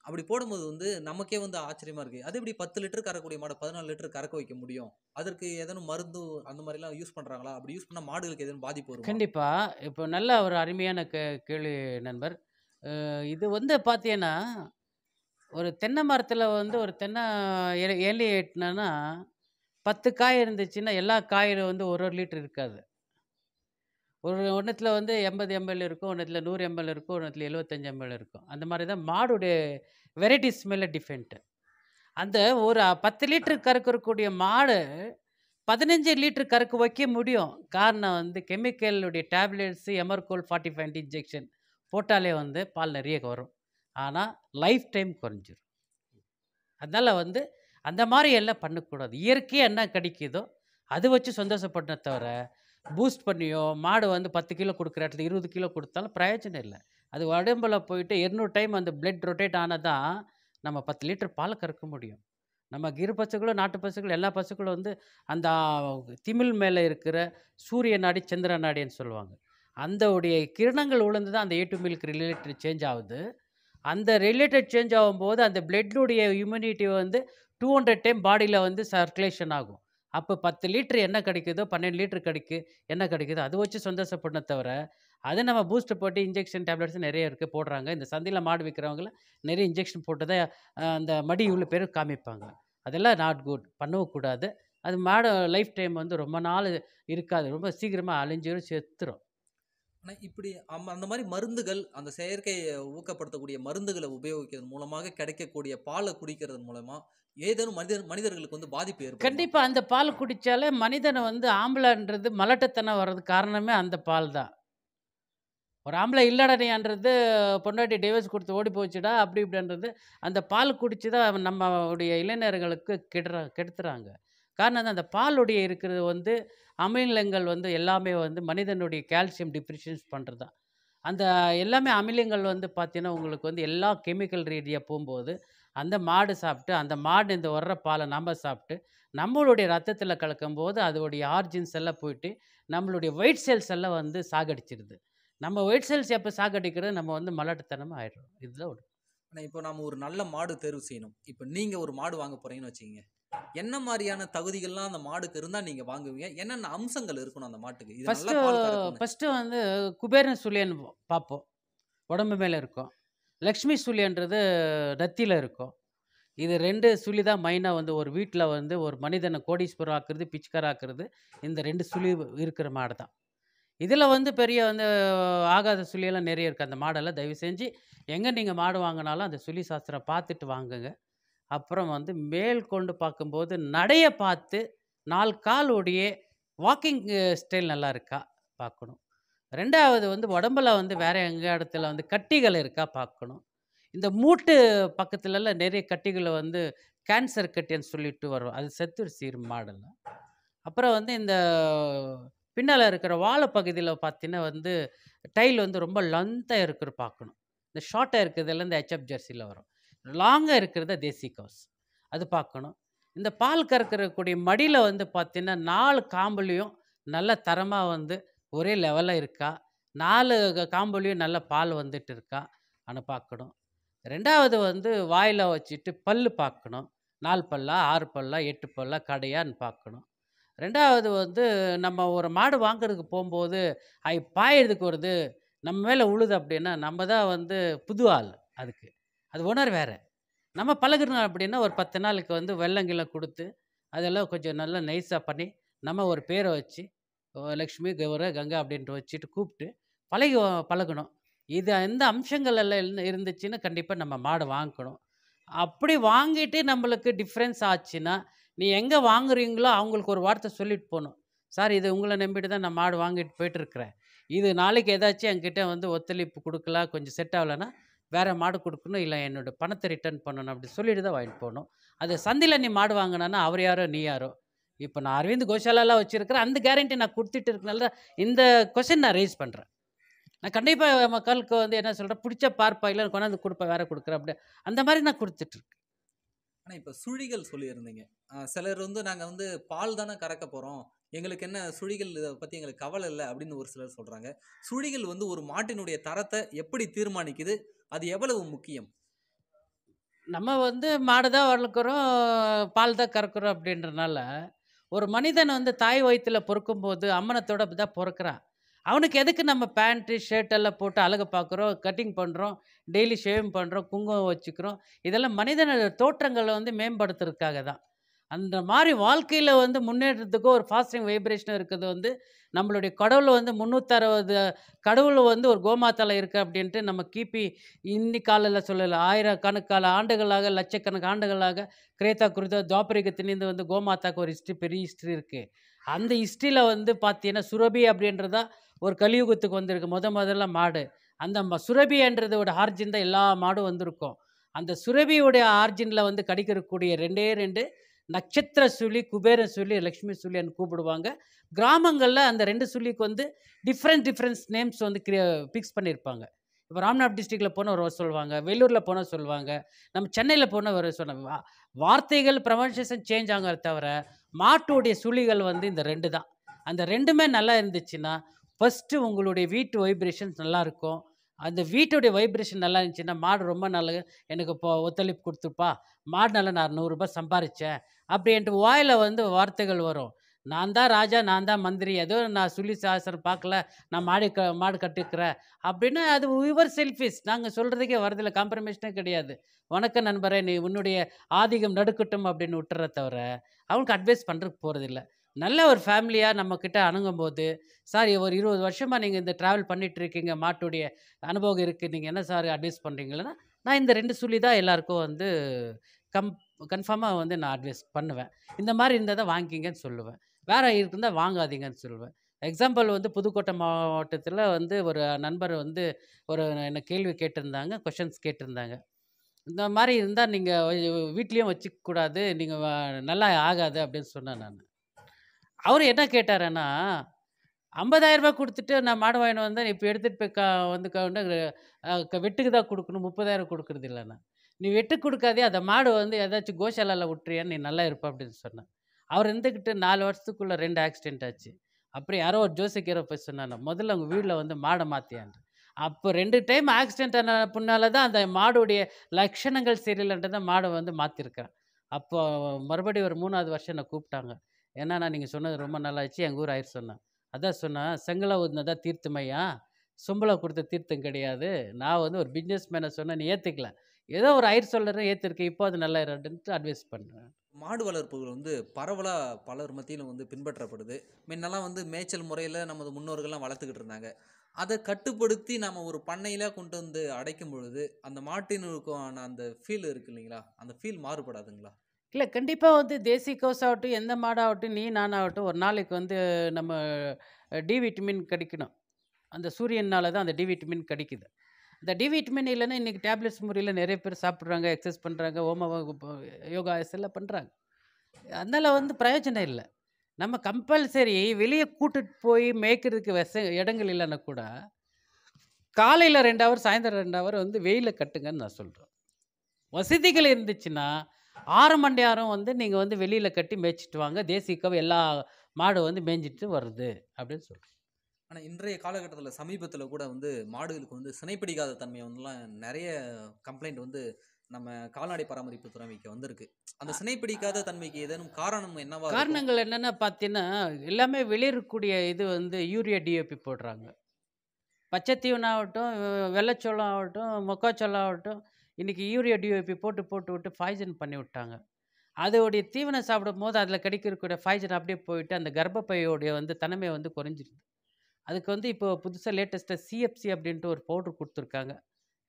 அப்படி போடும்போது வந்து நமக்கே வந்து ஆச்சரியமாக இருக்குது அது எப்படி பத்து லிட்டர் கறக்கூடிய மாடு பதினாலு லிட்டர் கறக்க வைக்க முடியும் அதற்கு எதனும் மருந்து அந்த மாதிரிலாம் யூஸ் பண்ணுறாங்களா அப்படி யூஸ் பண்ணால் மாடுகளுக்கு எதுவும் பாதிப்பு வரும் கண்டிப்பாக இப்போ நல்ல ஒரு அருமையான கே கேள்வி நண்பர் இது வந்து பார்த்தீங்கன்னா ஒரு தென்னை மரத்தில் வந்து ஒரு தென்னை ஏலி எலி எட்டினா பத்து காய் இருந்துச்சுன்னா எல்லா காயிலும் வந்து ஒரு ஒரு லிட்டர் இருக்காது ஒரு ஒன்றத்தில் வந்து எண்பது எம்எல் இருக்கும் ஒன்றத்தில் நூறு எம்எல் இருக்கும் ஒன்றத்தில் எழுபத்தஞ்சி எம்எல் இருக்கும் அந்த மாதிரி தான் மாடுடைய வெரைட்டிஸ் மேலே டிஃப்ரெண்ட்டு அந்த ஒரு பத்து லிட்டர் கறக்கக்கூடிய மாடு பதினஞ்சு லிட்டர் கறக்கு வைக்க முடியும் காரணம் வந்து கெமிக்கலுடைய டேப்லெட்ஸு எமர்கோல் ஃபார்ட்டி ஃபைவ் இன்ஜெக்ஷன் போட்டாலே வந்து பால் நிறைய வரும் ஆனால் லைஃப் டைம் குறைஞ்சிரும் அதனால் வந்து அந்த மாதிரி எல்லாம் பண்ணக்கூடாது இயற்கையாக என்ன கிடைக்குதோ அது வச்சு சந்தோஷப்படணும் தவிர பூஸ்ட் பண்ணியோ மாடு வந்து பத்து கிலோ கொடுக்குற இடத்துல இருபது கிலோ கொடுத்தாலும் பிரயோஜனம் இல்லை அது உடம்புல போயிட்டு இருநூறு டைம் அந்த பிளட் ரொட்டேட் ஆனதான் நம்ம பத்து லிட்டர் பால் கறக்க முடியும் நம்ம கிரு பசுக்களும் நாட்டு பசுகளும் எல்லா பசுக்களும் வந்து அந்த திமிழ் மேலே இருக்கிற சூரிய நாடி சந்திர நாடின்னு சொல்லுவாங்க அந்த உடைய கிரணங்கள் உளுந்து தான் அந்த A two milk related change ஆகுது அந்த ரிலேட்டட் சேஞ்ச் ஆகும்போது அந்த பிளட்டுடைய இம்யூனிட்டி வந்து டூ ஹண்ட்ரட் டைம் பாடியில் வந்து சர்க்குலேஷன் ஆகும் அப்போ பத்து லீட்ரு என்ன கிடைக்குதோ பன்னெண்டு லீட்ரு கிடைக்கு என்ன கிடைக்குதோ அதை வச்சு சந்தோஷப்படணும் தவிர அதை நம்ம பூஸ்ட் போட்டு இன்ஜெக்ஷன் டேப்லெட்ஸ் நிறைய இருக்குது போடுறாங்க இந்த சந்தையில் மாடு விற்கிறவங்கள நிறைய இன்ஜெக்ஷன் போட்டதை அந்த மடி இவ்வளோ பேர் காமிப்பாங்க அதெல்லாம் நாட் குட் பண்ணவும் கூடாது அது மாடு லைஃப் டைம் வந்து ரொம்ப நாள் இருக்காது ரொம்ப சீக்கிரமாக அழிஞ்சிரும் செத்துரும் ஆனால் இப்படி அம் அந்த மாதிரி மருந்துகள் அந்த செயற்கையை ஊக்கப்படுத்தக்கூடிய மருந்துகளை உபயோகிக்கிறது மூலமாக கிடைக்கக்கூடிய பாலை குடிக்கிறது மூலமா ஏதேனும் மனிதர் மனிதர்களுக்கு வந்து பாதிப்பு ஏற்படும் கண்டிப்பாக அந்த பால் குடித்தாலே மனிதனை வந்து ஆம்பளைன்றது மலட்டத்தனம் வர்றது காரணமே அந்த பால் தான் ஒரு ஆம்பளை இல்லடனையான்றது பொண்டாட்டி டைவர்ஸ் கொடுத்து ஓடி போச்சுடா அப்படி இப்படின்றது அந்த பால் குடிச்சு தான் நம்மளுடைய இளைஞர்களுக்கு கெடுற கெடுத்துறாங்க காரணம் வந்து அந்த பாலுடைய இருக்கிறது வந்து அமிலங்கள் வந்து எல்லாமே வந்து மனிதனுடைய கால்சியம் டிப்ரிஷன்ஸ் பண்ணுறது தான் அந்த எல்லாமே அமிலங்கள் வந்து பார்த்திங்கன்னா உங்களுக்கு வந்து எல்லா கெமிக்கல் ரீதியாக போகும்போது அந்த மாடு சாப்பிட்டு அந்த மாடு இந்த வர்ற பாலை நம்ம சாப்பிட்டு நம்மளுடைய ரத்தத்தில் கலக்கும்போது அதோடைய ஆர்ஜின்ஸ் எல்லாம் போயிட்டு நம்மளுடைய ஒயிட் செல்ஸ் எல்லாம் வந்து சாகடிச்சிருது நம்ம ஒயிட் செல்ஸ் எப்போ சாகடிக்கிறது நம்ம வந்து மலட்டுத்தனமாக ஆயிடுறோம் இதுதான் ஒரு ஆனால் இப்போ நம்ம ஒரு நல்ல மாடு தேர்வு செய்யணும் இப்போ நீங்கள் ஒரு மாடு வாங்க போகிறீங்கன்னு வச்சுக்கோங்க என்ன மாதிரியான தகுதிகள்லாம் அந்த மாடுக்கு இருந்தா நீங்க வாங்குவீங்க என்னென்ன அம்சங்கள் இருக்கணும் அந்த மாட்டுக்கு இது ஃபஸ்ட்டு ஃபஸ்ட்டு வந்து குபேரன் சூழியன் பார்ப்போம் உடம்பு மேலே இருக்கும் லக்ஷ்மி சூழியன்றது நத்தியில் இருக்கும் இது ரெண்டு சுழி தான் மைனாக வந்து ஒரு வீட்டில் வந்து ஒரு மனிதனை கோடீஸ்வரம் ஆக்குறது பிச்சைக்கார ஆக்குறது இந்த ரெண்டு சுழி இருக்கிற மாடு தான் இதில் வந்து பெரிய வந்து ஆகாத சுழியெல்லாம் நிறைய இருக்குது அந்த மாடெல்லாம் தயவு செஞ்சு எங்கே நீங்கள் மாடு வாங்கினாலும் அந்த சுழி சாஸ்திரம் பார்த்துட்டு வாங்குங்க அப்புறம் வந்து மேல் கொண்டு பார்க்கும்போது நடைய பார்த்து நாலு காலோடைய வாக்கிங் ஸ்டைல் நல்லா இருக்கா பார்க்கணும் ரெண்டாவது வந்து உடம்புல வந்து வேற எங்கே இடத்துல வந்து கட்டிகள் இருக்கா பார்க்கணும் இந்த மூட்டு பக்கத்துலலாம் நிறைய கட்டிகளை வந்து கேன்சர் கட்டின்னு சொல்லிட்டு வருவோம் அது செத்துரு சீர் மாடல் அப்புறம் வந்து இந்த பின்னால் இருக்கிற வாழை பகுதியில் பார்த்தீங்கன்னா வந்து டைல் வந்து ரொம்ப லந்தாக இருக்கிற பார்க்கணும் இந்த ஷார்ட்டாக இருக்கிறதுல இந்த ஹெச்எஃப் ஜெர்சியில் வரும் லாங்காக இருக்கிறத தேசி கவுஸ் அது பார்க்கணும் இந்த பால் கறக்கிறக்கூடிய மடியில் வந்து பார்த்திங்கன்னா நாலு காம்புலையும் நல்ல தரமாக வந்து ஒரே லெவலில் இருக்கா நாலு காம்புலேயும் நல்ல பால் வந்துட்டு இருக்கா ஆனால் பார்க்கணும் ரெண்டாவது வந்து வாயில் வச்சுட்டு பல் பார்க்கணும் நாலு பல்லா ஆறு பல்லா எட்டு பல்லா கடையான்னு பார்க்கணும் ரெண்டாவது வந்து நம்ம ஒரு மாடு வாங்குறதுக்கு போகும்போது அது பாயிறதுக்கு வருது நம்ம மேலே உழுது அப்படின்னா நம்ம தான் வந்து புது ஆள் அதுக்கு அது உணர் வேறு நம்ம பழகிறோம் அப்படின்னா ஒரு பத்து நாளுக்கு வந்து வெள்ளங்களை கொடுத்து அதெல்லாம் கொஞ்சம் நல்லா நைஸாக பண்ணி நம்ம ஒரு பேரை வச்சு லக்ஷ்மி கௌர கங்கா அப்படின்ட்டு வச்சுட்டு கூப்பிட்டு பழகி பழகணும் இது எந்த அம்சங்கள் எல்லாம் இருந்துச்சுன்னா கண்டிப்பாக நம்ம மாடு வாங்கணும் அப்படி வாங்கிட்டு நம்மளுக்கு டிஃப்ரென்ஸ் ஆச்சுன்னா நீ எங்கே வாங்குறீங்களோ அவங்களுக்கு ஒரு வார்த்தை சொல்லிட்டு போகணும் சார் இது உங்களை நம்பிட்டு தான் நான் மாடு வாங்கிட்டு போயிட்டுருக்குறேன் இது நாளைக்கு ஏதாச்சும் என்கிட்ட வந்து ஒத்துழைப்பு கொடுக்கலாம் கொஞ்சம் செட் ஆகலைன்னா வேறு மாடு கொடுக்கணும் இல்லை என்னோடய பணத்தை ரிட்டர்ன் பண்ணணும் அப்படி சொல்லிட்டு தான் வாங்கிட்டு போகணும் அது சந்தையில் நீ மாடு வாங்கினா அவர் யாரோ நீ யாரோ இப்போ நான் அரவிந்த் கோஷாலாலாம் வச்சுருக்கிறேன் அந்த கேரண்டி நான் கொடுத்துட்டு இருக்கனால இந்த கொஷின் நான் ரேஸ் பண்ணுறேன் நான் கண்டிப்பாக மக்களுக்கு வந்து என்ன சொல்கிறேன் பிடிச்ச பார்ப்பா இல்லை கொண்டாந்து கொடுப்பேன் வேறு கொடுக்குறேன் அப்படி அந்த மாதிரி நான் கொடுத்துட்ருக்கேன் ஆனால் இப்போ சுழிகள் சொல்லியிருந்தீங்க சிலர் வந்து நாங்கள் வந்து பால் தானே கறக்க போகிறோம் எங்களுக்கு என்ன சுழிகள் இதை பற்றி எங்களுக்கு கவலை இல்லை அப்படின்னு ஒரு சிலர் சொல்கிறாங்க சுழிகள் வந்து ஒரு மாட்டினுடைய தரத்தை எப்படி தீர்மானிக்குது அது எவ்வளவு முக்கியம் நம்ம வந்து மாடு தான் வளர்க்குறோம் பால் தான் கறக்குறோம் அப்படின்றனால ஒரு மனிதன் வந்து தாய் வயிற்றில் பொறுக்கும்போது அம்மனத்தோட தான் பொறுக்கிறான் அவனுக்கு எதுக்கு நம்ம பேண்ட்டு ஷர்ட் எல்லாம் போட்டு அழகை பார்க்குறோம் கட்டிங் பண்ணுறோம் டெய்லி ஷேவிங் பண்ணுறோம் குங்குமம் வச்சுக்கிறோம் இதெல்லாம் மனிதன தோற்றங்களை வந்து மேம்படுத்துறதுக்காக தான் அந்த மாதிரி வாழ்க்கையில் வந்து முன்னேற்றத்துக்கு ஒரு ஃபாஸ்டிங் வைப்ரேஷன் இருக்கிறது வந்து நம்மளுடைய கடவுள் வந்து முந்நூற்றறுபது கடவுள் வந்து ஒரு கோமாத்தலை இருக்குது அப்படின்ட்டு நம்ம கிபி இன்னி காலையில் சொல்லலை ஆயிரக்கணக்கால ஆண்டுகளாக லட்சக்கணக்கான ஆண்டுகளாக கிரேத்தா குருதா துவாபரிகத்திலேருந்து வந்து கோமாத்தாக்கு ஒரு ஹிஸ்ட்ரி பெரிய ஹிஸ்ட்ரி இருக்குது அந்த ஹிஸ்ட்ரியில் வந்து பார்த்தீங்கன்னா சுரபி அப்படின்றது தான் ஒரு கலியுகத்துக்கு வந்திருக்கு முத முதல்ல மாடு அந்த சுரபின்றதோட ஆர்ஜின் தான் எல்லா மாடும் வந்திருக்கும் அந்த சுரபியுடைய ஆர்ஜினில் வந்து கிடைக்கிறக்கூடிய ரெண்டே ரெண்டு நட்சத்திர சுழி குபேர சுழி லக்ஷ்மி சுழின்னு கூப்பிடுவாங்க கிராமங்களில் அந்த ரெண்டு சுழிக்கு வந்து டிஃப்ரெண்ட் டிஃப்ரெண்ட்ஸ் நேம்ஸ் வந்து ஃபிக்ஸ் பண்ணியிருப்பாங்க இப்போ ராம்நாத் டிஸ்ட்ரிக்டில் போனால் வர சொல்லுவாங்க வெள்ளூரில் போனால் சொல்லுவாங்க நம்ம சென்னையில் போனால் ஒரு சொல்லுவாங்க வார்த்தைகள் ப்ரொனன்சியேஷன் சேஞ்ச் ஆகிற தவிர மாட்டுடைய சுழிகள் வந்து இந்த ரெண்டு தான் அந்த ரெண்டுமே நல்லா இருந்துச்சுன்னா ஃபஸ்ட்டு உங்களுடைய வீட்டு வைப்ரேஷன்ஸ் நல்லாயிருக்கும் அந்த வீட்டுடைய வைப்ரேஷன் நல்லா இருந்துச்சுன்னா மாடு ரொம்ப நல்ல எனக்கு இப்போ ஒத்துழைப்பு கொடுத்துப்பா நல்லா நான் நூறுரூபா சம்பாரித்தேன் அப்படின்ட்டு வாயில் வந்து வார்த்தைகள் வரும் நான் தான் ராஜா நான் தான் மந்திரி ஏதோ நான் சுழி சாசனம் பார்க்கல நான் மாடு க மாடு கட்டுக்கிறேன் அப்படின்னு அது விவர் செல்ஃபிஸ் நாங்கள் சொல்கிறதுக்கே வரதில் காம்ப்ரமைஷனே கிடையாது வணக்க நண்பரே நீ உன்னுடைய ஆதிக்கம் நடுக்கட்டும் அப்படின்னு விட்டுற தவிர அவனுக்கு அட்வைஸ் பண்ணுறதுக்கு போகிறதில்ல நல்ல ஒரு ஃபேமிலியாக நம்மக்கிட்ட அணுகும் போது சார் ஒரு இருபது வருஷமாக நீங்கள் இந்த ட்ராவல் பண்ணிகிட்ருக்கீங்க மாட்டுடைய அனுபவம் இருக்குது நீங்கள் என்ன சார் அட்வைஸ் பண்ணுறீங்களேன்னா நான் இந்த ரெண்டு சொல்லி தான் எல்லாருக்கும் வந்து கம் கன்ஃபார்மாக வந்து நான் அட்வைஸ் பண்ணுவேன் இந்த மாதிரி இருந்தால் தான் வாங்கிங்கன்னு சொல்லுவேன் வேறு இருந்தால் வாங்காதீங்கன்னு சொல்லுவேன் எக்ஸாம்பிள் வந்து புதுக்கோட்டை மாவட்டத்தில் வந்து ஒரு நண்பர் வந்து ஒரு என்ன கேள்வி கேட்டிருந்தாங்க கொஷின்ஸ் கேட்டிருந்தாங்க இந்த மாதிரி இருந்தால் நீங்கள் வீட்லேயும் வச்சுக்கூடாது நீங்கள் நல்லா ஆகாது அப்படின்னு சொன்னேன் நான் அவர் என்ன கேட்டாருன்னா ஐம்பதாயிரரூபா கொடுத்துட்டு நான் மாடு வாங்கினு வந்தேன் இப்போ எடுத்துகிட்டு போய் கா வந்து வெட்டுக்கு தான் கொடுக்கணும் முப்பதாயிரம் கொடுக்குறது இல்லைண்ணா நீ வெட்டு கொடுக்காதே அந்த மாடு வந்து ஏதாச்சும் கோஷாலால் விட்டுறியான்னு நீ நல்லா இருப்ப அப்படின்னு சொன்னேன் அவர் இருந்துக்கிட்டு நாலு வருஷத்துக்குள்ள ரெண்டு ஆக்சிடென்ட் ஆச்சு அப்புறம் யாரோ ஒரு கீரை போய் சொன்னாங்க முதல்ல அவங்க வீட்டில் வந்து மாடை மாற்றியாண்டு அப்போ ரெண்டு டைம் ஆக்சிடென்ட் ஆன பின்னால் தான் அந்த மாடுடைய லட்சணங்கள் சரியில்லைன்றதை மாடை வந்து மாற்றிருக்கிறேன் அப்போ மறுபடியும் ஒரு மூணாவது வருஷம் என்னை கூப்பிட்டாங்க ஏன்னா நான் நீங்கள் சொன்னது ரொம்ப நல்லா ஆச்சு எங்கள் ஊர் ஆயிடுச்சு சொன்னேன் அதான் சொன்னேன் செங்கலை ஊதினதா தீர்த்துமையா சும்பளை கொடுத்த தீர்த்தம் கிடையாது நான் வந்து ஒரு பிஸ்னஸ் மேனை சொன்னேன் நீ ஏற்றுக்கல ஏதோ ஒரு ஐயர் சொல்லுறேன் ஏற்றிருக்கேன் இப்போ அது நல்லா அப்படின்ட்டு அட்வைஸ் பண்ணுறேன் மாடு வளர்ப்புகள் வந்து பரவலாக பலர் மத்தியிலும் வந்து பின்பற்றப்படுது முன்னெல்லாம் வந்து மேய்ச்சல் முறையில் நமது முன்னோர்கள்லாம் வளர்த்துக்கிட்டு இருந்தாங்க அதை கட்டுப்படுத்தி நம்ம ஒரு பண்ணையில் கொண்டு வந்து அடைக்கும் பொழுது அந்த மாட்டினுக்கான அந்த ஃபீல் இருக்கு இல்லைங்களா அந்த ஃபீல் மாறுபடாதுங்களா இல்லை கண்டிப்பாக வந்து தேசி கோஸ் ஆகட்டும் எந்த மாடாகட்டும் நீ நானாகட்டும் ஒரு நாளைக்கு வந்து நம்ம டி விட்டமின் கிடைக்கணும் அந்த சூரியனால் தான் அந்த டி விட்டமின் கிடைக்குது இந்த டி விட்டமின் இல்லைன்னா இன்றைக்கி டேப்லெட்ஸ் முறையில் நிறைய பேர் சாப்பிட்றாங்க எக்ஸசைஸ் பண்ணுறாங்க ஓம யோகா எல்லாம் பண்ணுறாங்க அதனால் வந்து பிரயோஜனம் இல்லை நம்ம கம்பல்சரி வெளியே கூட்டுட்டு போய் மேய்க்கிறதுக்கு வச இடங்கள் இல்லைன்னா கூட காலையில் ரெண்டு ஹவர் சாயந்தரம் ரெண்டு ஹவர் வந்து வெயிலில் கட்டுங்கன்னு நான் சொல்கிறேன் வசதிகள் இருந்துச்சுன்னா ஆறு மணி நேரம் வந்து நீங்கள் வந்து வெளியில் கட்டி மேய்ச்சிட்டு வாங்க தேசிய கவ எல்லா மாடு வந்து மேய்ஞ்சிட்டு வருது அப்படின்னு சொல்கிறேன் ஆனால் இன்றைய காலகட்டத்தில் சமீபத்தில் கூட வந்து மாடுகளுக்கு வந்து சினைப்பிடிக்காத தன்மை வந்துலாம் நிறைய கம்ப்ளைண்ட் வந்து நம்ம கால்நடை பராமரிப்பு துறைமைக்கு வந்திருக்கு அந்த சினைப்பிடிக்காத தன்மைக்கு ஏதேனும் காரணம் என்னவா காரணங்கள் என்னென்ன பார்த்தீங்கன்னா எல்லாமே வெளியிருக்கக்கூடிய இது வந்து யூரியா டிஓபி போடுறாங்க பச்சைத்தீவன் ஆகட்டும் வெள்ளைச்சோளம் ஆகட்டும் மொக்காச்சோளம் ஆகட்டும் இன்றைக்கி யூரியா டிஓபி போட்டு போட்டு விட்டு ஃபாய்ஜன் பண்ணி விட்டாங்க அதோடைய தீவனம் சாப்பிடும் போது அதில் கிடைக்கக்கூடிய ஃபாய்ஜன் அப்படியே போயிட்டு அந்த கர்ப்பப்பையோடைய வந்து தன்மை வந்து குறைஞ்சிருது அதுக்கு வந்து இப்போ புதுசாக லேட்டஸ்ட்டாக சிஎஃப்சி அப்படின்ட்டு ஒரு பவுட்ரு கொடுத்துருக்காங்க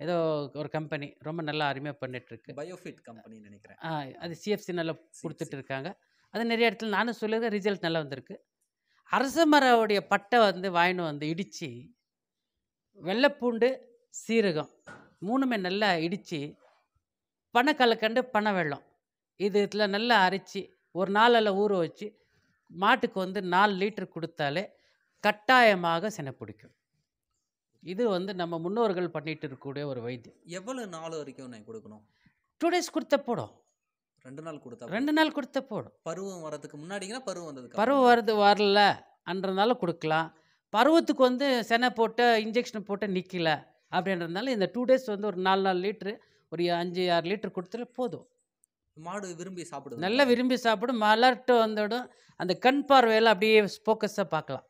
ஏதோ ஒரு கம்பெனி ரொம்ப நல்லா அருமையாக பண்ணிட்டுருக்கு பயோஃபிட் கம்பெனி நினைக்கிறேன் அது சிஎஃப்சி நல்லா கொடுத்துட்டு இருக்காங்க அது நிறைய இடத்துல நானும் சொல்லியிருக்கேன் ரிசல்ட் நல்லா வந்திருக்கு அரச பட்டை வந்து வாயினு வந்து இடித்து வெள்ளைப்பூண்டு சீரகம் மூணுமே நல்லா இடித்து பனை கண்டு பனை வெள்ளம் இது இதில் நல்லா அரைச்சி ஒரு நாளில் ஊற வச்சு மாட்டுக்கு வந்து நாலு லீட்ரு கொடுத்தாலே கட்டாயமாக செனை பிடிக்கும் இது வந்து நம்ம முன்னோர்கள் பண்ணிட்டு இருக்கக்கூடிய ஒரு வைத்தியம் எவ்வளோ நாள் வரைக்கும் நான் கொடுக்கணும் டூ டேஸ் கொடுத்த போடும் ரெண்டு நாள் கொடுத்தா ரெண்டு நாள் கொடுத்த போடும் பருவம் வரதுக்கு முன்னாடிங்கன்னா பருவம் வந்தது பருவம் வரது வரல அன்றதுனால கொடுக்கலாம் பருவத்துக்கு வந்து செனை போட்டு இன்ஜெக்ஷன் போட்டு நிற்கல அப்படின்றதுனால இந்த டூ டேஸ் வந்து ஒரு நாலு நாலு லிட்ரு ஒரு அஞ்சு ஆறு லிட்டர் கொடுத்துட்டு போதும் மாடு விரும்பி சாப்பிடும் நல்லா விரும்பி சாப்பிடும் மலர்ட்டு வந்துவிடும் அந்த கண் பார்வையில் அப்படியே ஃபோக்கஸாக பார்க்கலாம்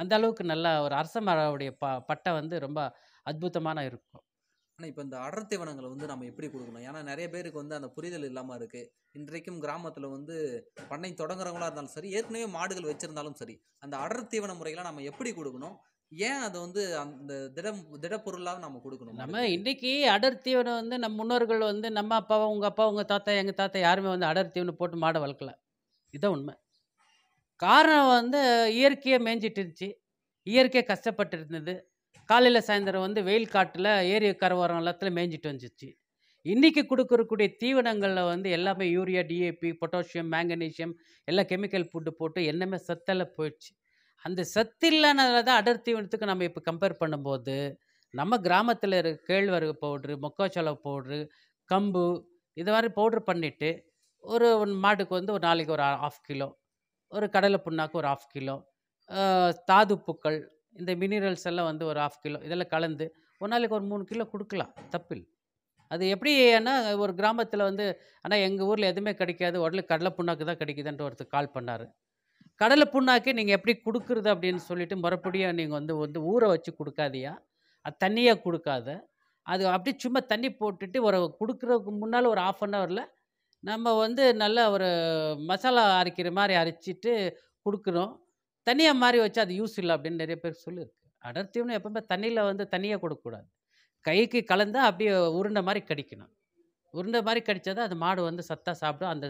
அந்த அளவுக்கு நல்லா ஒரு அரச மரவுடைய ப பட்டை வந்து ரொம்ப அற்புதமான இருக்கும் ஆனால் இப்போ இந்த அடர்த்தி வனங்களை வந்து நம்ம எப்படி கொடுக்கணும் ஏன்னா நிறைய பேருக்கு வந்து அந்த புரிதல் இல்லாமல் இருக்குது இன்றைக்கும் கிராமத்தில் வந்து பண்ணை தொடங்குறவங்களா இருந்தாலும் சரி ஏற்கனவே மாடுகள் வச்சுருந்தாலும் சரி அந்த அடர்த்தி வன முறைகளை நம்ம எப்படி கொடுக்கணும் ஏன் அதை வந்து அந்த திடம் திடப்பொருளாக நம்ம கொடுக்கணும் நம்ம இன்றைக்கி அடர் தீவனம் வந்து நம்ம முன்னோர்கள் வந்து நம்ம அப்பா உங்கள் அப்பா உங்கள் தாத்தா எங்கள் தாத்தா யாருமே வந்து அடர் தீவனம் போட்டு மாடை வளர்க்கல இதுதான் உண்மை காரணம் வந்து இயற்கையாக மேய்ஞ்சிட்டு இருந்துச்சு இயற்கையாக கஷ்டப்பட்டு இருந்தது காலையில் சாயந்தரம் வந்து வெயில் காட்டில் ஏரி கரவரம் எல்லாத்துல மேய்ஞ்சிட்டு வந்துச்சு இன்றைக்கி கொடுக்கறக்கூடிய தீவனங்களில் வந்து எல்லாமே யூரியா டிஏபி பொட்டாசியம் மேங்கனீஷியம் எல்லாம் கெமிக்கல் ஃபுட்டு போட்டு என்னமே சத்தெல்லாம் போயிடுச்சு அந்த சத்து இல்லைனால தான் அடர் தீவனத்துக்கு நம்ம இப்போ கம்பேர் பண்ணும்போது நம்ம கிராமத்தில் இருக்க கேழ்வரகு பவுட்ரு மொக்காச்சோள பவுட்ரு கம்பு இது மாதிரி பவுட்ரு பண்ணிவிட்டு ஒரு மாட்டுக்கு வந்து ஒரு நாளைக்கு ஒரு ஆஃப் கிலோ ஒரு கடலை புண்ணாக்கு ஒரு ஆஃப் கிலோ தாதுப்புக்கள் இந்த மினரல்ஸ் எல்லாம் வந்து ஒரு ஆஃப் கிலோ இதெல்லாம் கலந்து ஒரு நாளைக்கு ஒரு மூணு கிலோ கொடுக்கலாம் தப்பில் அது எப்படி ஏன்னா ஒரு கிராமத்தில் வந்து ஆனால் எங்கள் ஊரில் எதுவுமே கிடைக்காது உடனே கடலை புண்ணாக்கு தான் கிடைக்குதுன்ட்டு ஒருத்தர் கால் பண்ணார் கடலை புண்ணாக்கே நீங்கள் எப்படி கொடுக்குறது அப்படின்னு சொல்லிட்டு மறுபடியும் நீங்கள் வந்து வந்து ஊற வச்சு கொடுக்காதியா அது தண்ணியாக கொடுக்காத அது அப்படி சும்மா தண்ணி போட்டுட்டு ஒரு கொடுக்குறதுக்கு முன்னால் ஒரு ஆஃப் அன் ஹவரில் நம்ம வந்து நல்ல ஒரு மசாலா அரைக்கிற மாதிரி அரைச்சிட்டு கொடுக்குறோம் தனியாக மாதிரி வச்சு அது யூஸ் இல்லை அப்படின்னு நிறைய பேர் சொல்லியிருக்கு அடர்த்தியும்னு எப்பவுமே தண்ணியில் வந்து தனியாக கொடுக்கக்கூடாது கைக்கு கலந்தால் அப்படியே உருண்டை மாதிரி கடிக்கணும் உருண்டை மாதிரி கடித்தா தான் அது மாடு வந்து சத்தாக சாப்பிடும் அந்த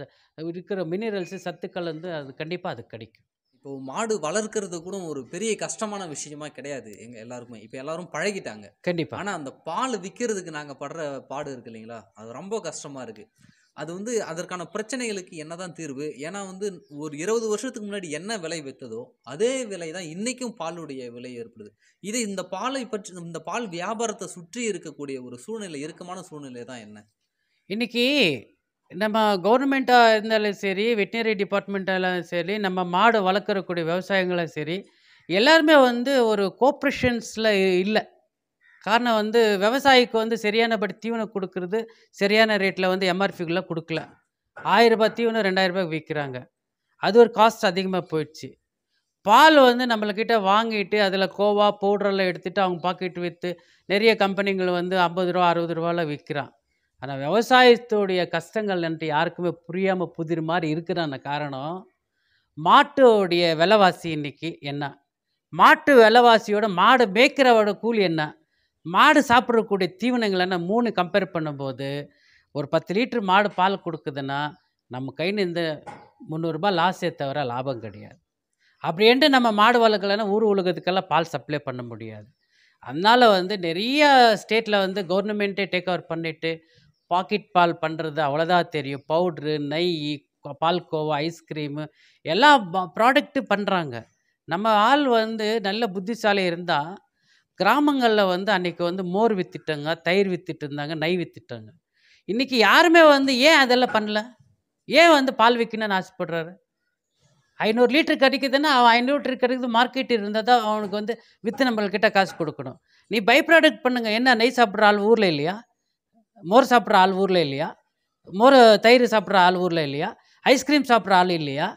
இருக்கிற மினரல்ஸு சத்துக்கள் வந்து அது கண்டிப்பாக அது கிடைக்கும் இப்போ மாடு வளர்க்குறது கூட ஒரு பெரிய கஷ்டமான விஷயமா கிடையாது எங்கள் எல்லாருக்குமே இப்போ எல்லாரும் பழகிட்டாங்க கண்டிப்பாக ஆனால் அந்த பால் விற்கிறதுக்கு நாங்கள் படுற பாடு இருக்கு இல்லைங்களா அது ரொம்ப கஷ்டமாக இருக்குது அது வந்து அதற்கான பிரச்சனைகளுக்கு என்ன தான் தீர்வு ஏன்னா வந்து ஒரு இருபது வருஷத்துக்கு முன்னாடி என்ன விலை வைத்ததோ அதே விலை தான் இன்றைக்கும் பாலுடைய விலை ஏற்படுது இது இந்த பாலை பற்றி இந்த பால் வியாபாரத்தை சுற்றி இருக்கக்கூடிய ஒரு சூழ்நிலை இறுக்கமான சூழ்நிலை தான் என்ன இன்றைக்கி நம்ம கவர்மெண்ட்டாக இருந்தாலும் சரி வெட்டினரி டிபார்ட்மெண்ட்டாலும் சரி நம்ம மாடு வளர்க்குறக்கூடிய விவசாயங்களும் சரி எல்லாருமே வந்து ஒரு கோப்ரேஷன்ஸில் இல்லை காரணம் வந்து விவசாயிக்கு வந்து சரியானபடி தீவனம் கொடுக்கறது சரியான ரேட்டில் வந்து எம்ஆர்பிக்குள்ளே கொடுக்கல ரூபாய் தீவனம் ரெண்டாயிரம் ரூபாய் விற்கிறாங்க அது ஒரு காஸ்ட் அதிகமாக போயிடுச்சு பால் வந்து நம்மளக்கிட்ட வாங்கிட்டு அதில் கோவா பவுடரெல்லாம் எடுத்துகிட்டு அவங்க பாக்கெட் விற்று நிறைய கம்பெனிகள் வந்து ஐம்பது ரூபா அறுபது ரூபாவில் விற்கிறான் ஆனால் விவசாயத்துடைய கஷ்டங்கள் என்று யாருக்குமே புரியாமல் புதிர் மாதிரி இருக்கிறான காரணம் மாட்டோடைய விலைவாசி இன்றைக்கி என்ன மாட்டு விலைவாசியோட மாடு மேய்க்கிறவோட கூலி என்ன மாடு சாப்பிடக்கூடிய தீவனங்கள் என்ன மூணு கம்பேர் பண்ணும்போது ஒரு பத்து லிட்டர் மாடு பால் கொடுக்குதுன்னா நம்ம கையில் இந்த முந்நூறுரூபா லாஸே தவிர லாபம் கிடையாது அப்படின்ட்டு நம்ம மாடு வளர்க்கலன்னா ஊர் உலகத்துக்கெல்லாம் பால் சப்ளை பண்ண முடியாது அதனால் வந்து நிறைய ஸ்டேட்டில் வந்து கவர்மெண்ட்டே டேக் ஓவர் பண்ணிவிட்டு பாக்கெட் பால் பண்ணுறது அவ்வளோதான் தெரியும் பவுட்ரு நெய் பால்கோவா ஐஸ்கிரீமு எல்லா ப்ராடக்ட்டு பண்ணுறாங்க நம்ம ஆள் வந்து நல்ல புத்திசாலி இருந்தால் கிராமங்களில் வந்து அன்னைக்கு வந்து மோர் வித்திட்டாங்க தயிர் வித்திட்டு இருந்தாங்க நெய் வித்திட்டாங்க இன்னைக்கு யாருமே வந்து ஏன் அதெல்லாம் பண்ணல ஏன் வந்து பால் விற்கணும்னு ஆசைப்படுறாரு ஐநூறு லிட்டர் கிடைக்குதுன்னா அவன் ஐநூறு லிட்டர் கிடைக்குது மார்க்கெட் இருந்தால் தான் அவனுக்கு வந்து வித்து நம்மள்கிட்ட காசு கொடுக்கணும் நீ பை ப்ராடக்ட் பண்ணுங்க என்ன நெய் சாப்பிட்ற ஆள் ஊரில் இல்லையா மோர் சாப்பிட்ற ஆள் ஊரில் இல்லையா மோர் தயிர் சாப்பிட்ற ஆள் ஊரில் இல்லையா ஐஸ்கிரீம் சாப்பிட்ற ஆள் இல்லையா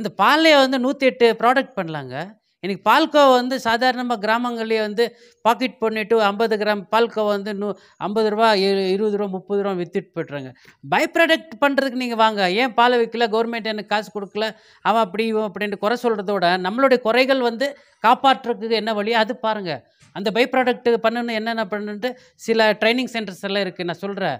இந்த பாலே வந்து நூற்றி எட்டு ப்ராடக்ட் பண்ணலாங்க இன்றைக்கி பால்கோவை வந்து சாதாரணமாக கிராமங்கள்லேயே வந்து பாக்கெட் பண்ணிவிட்டு ஐம்பது கிராம் பால்கோவை வந்து நூ ஐம்பது ரூபா இருபது ரூபா முப்பது ரூபா விற்றுட்டு போய்ட்றாங்க பை ப்ராடக்ட் பண்ணுறதுக்கு நீங்கள் வாங்க ஏன் பால் விற்கல கவர்மெண்ட் எனக்கு காசு கொடுக்கல அவன் அப்படி இவன் அப்படின்ட்டு குறை விட நம்மளுடைய குறைகள் வந்து காப்பாற்றுறதுக்கு என்ன வழியோ அது பாருங்கள் அந்த பை ப்ராடக்ட்டு பண்ணணும் என்னென்ன பண்ணுன்ட்டு சில ட்ரைனிங் சென்டர்ஸ் எல்லாம் இருக்குது நான் சொல்கிறேன்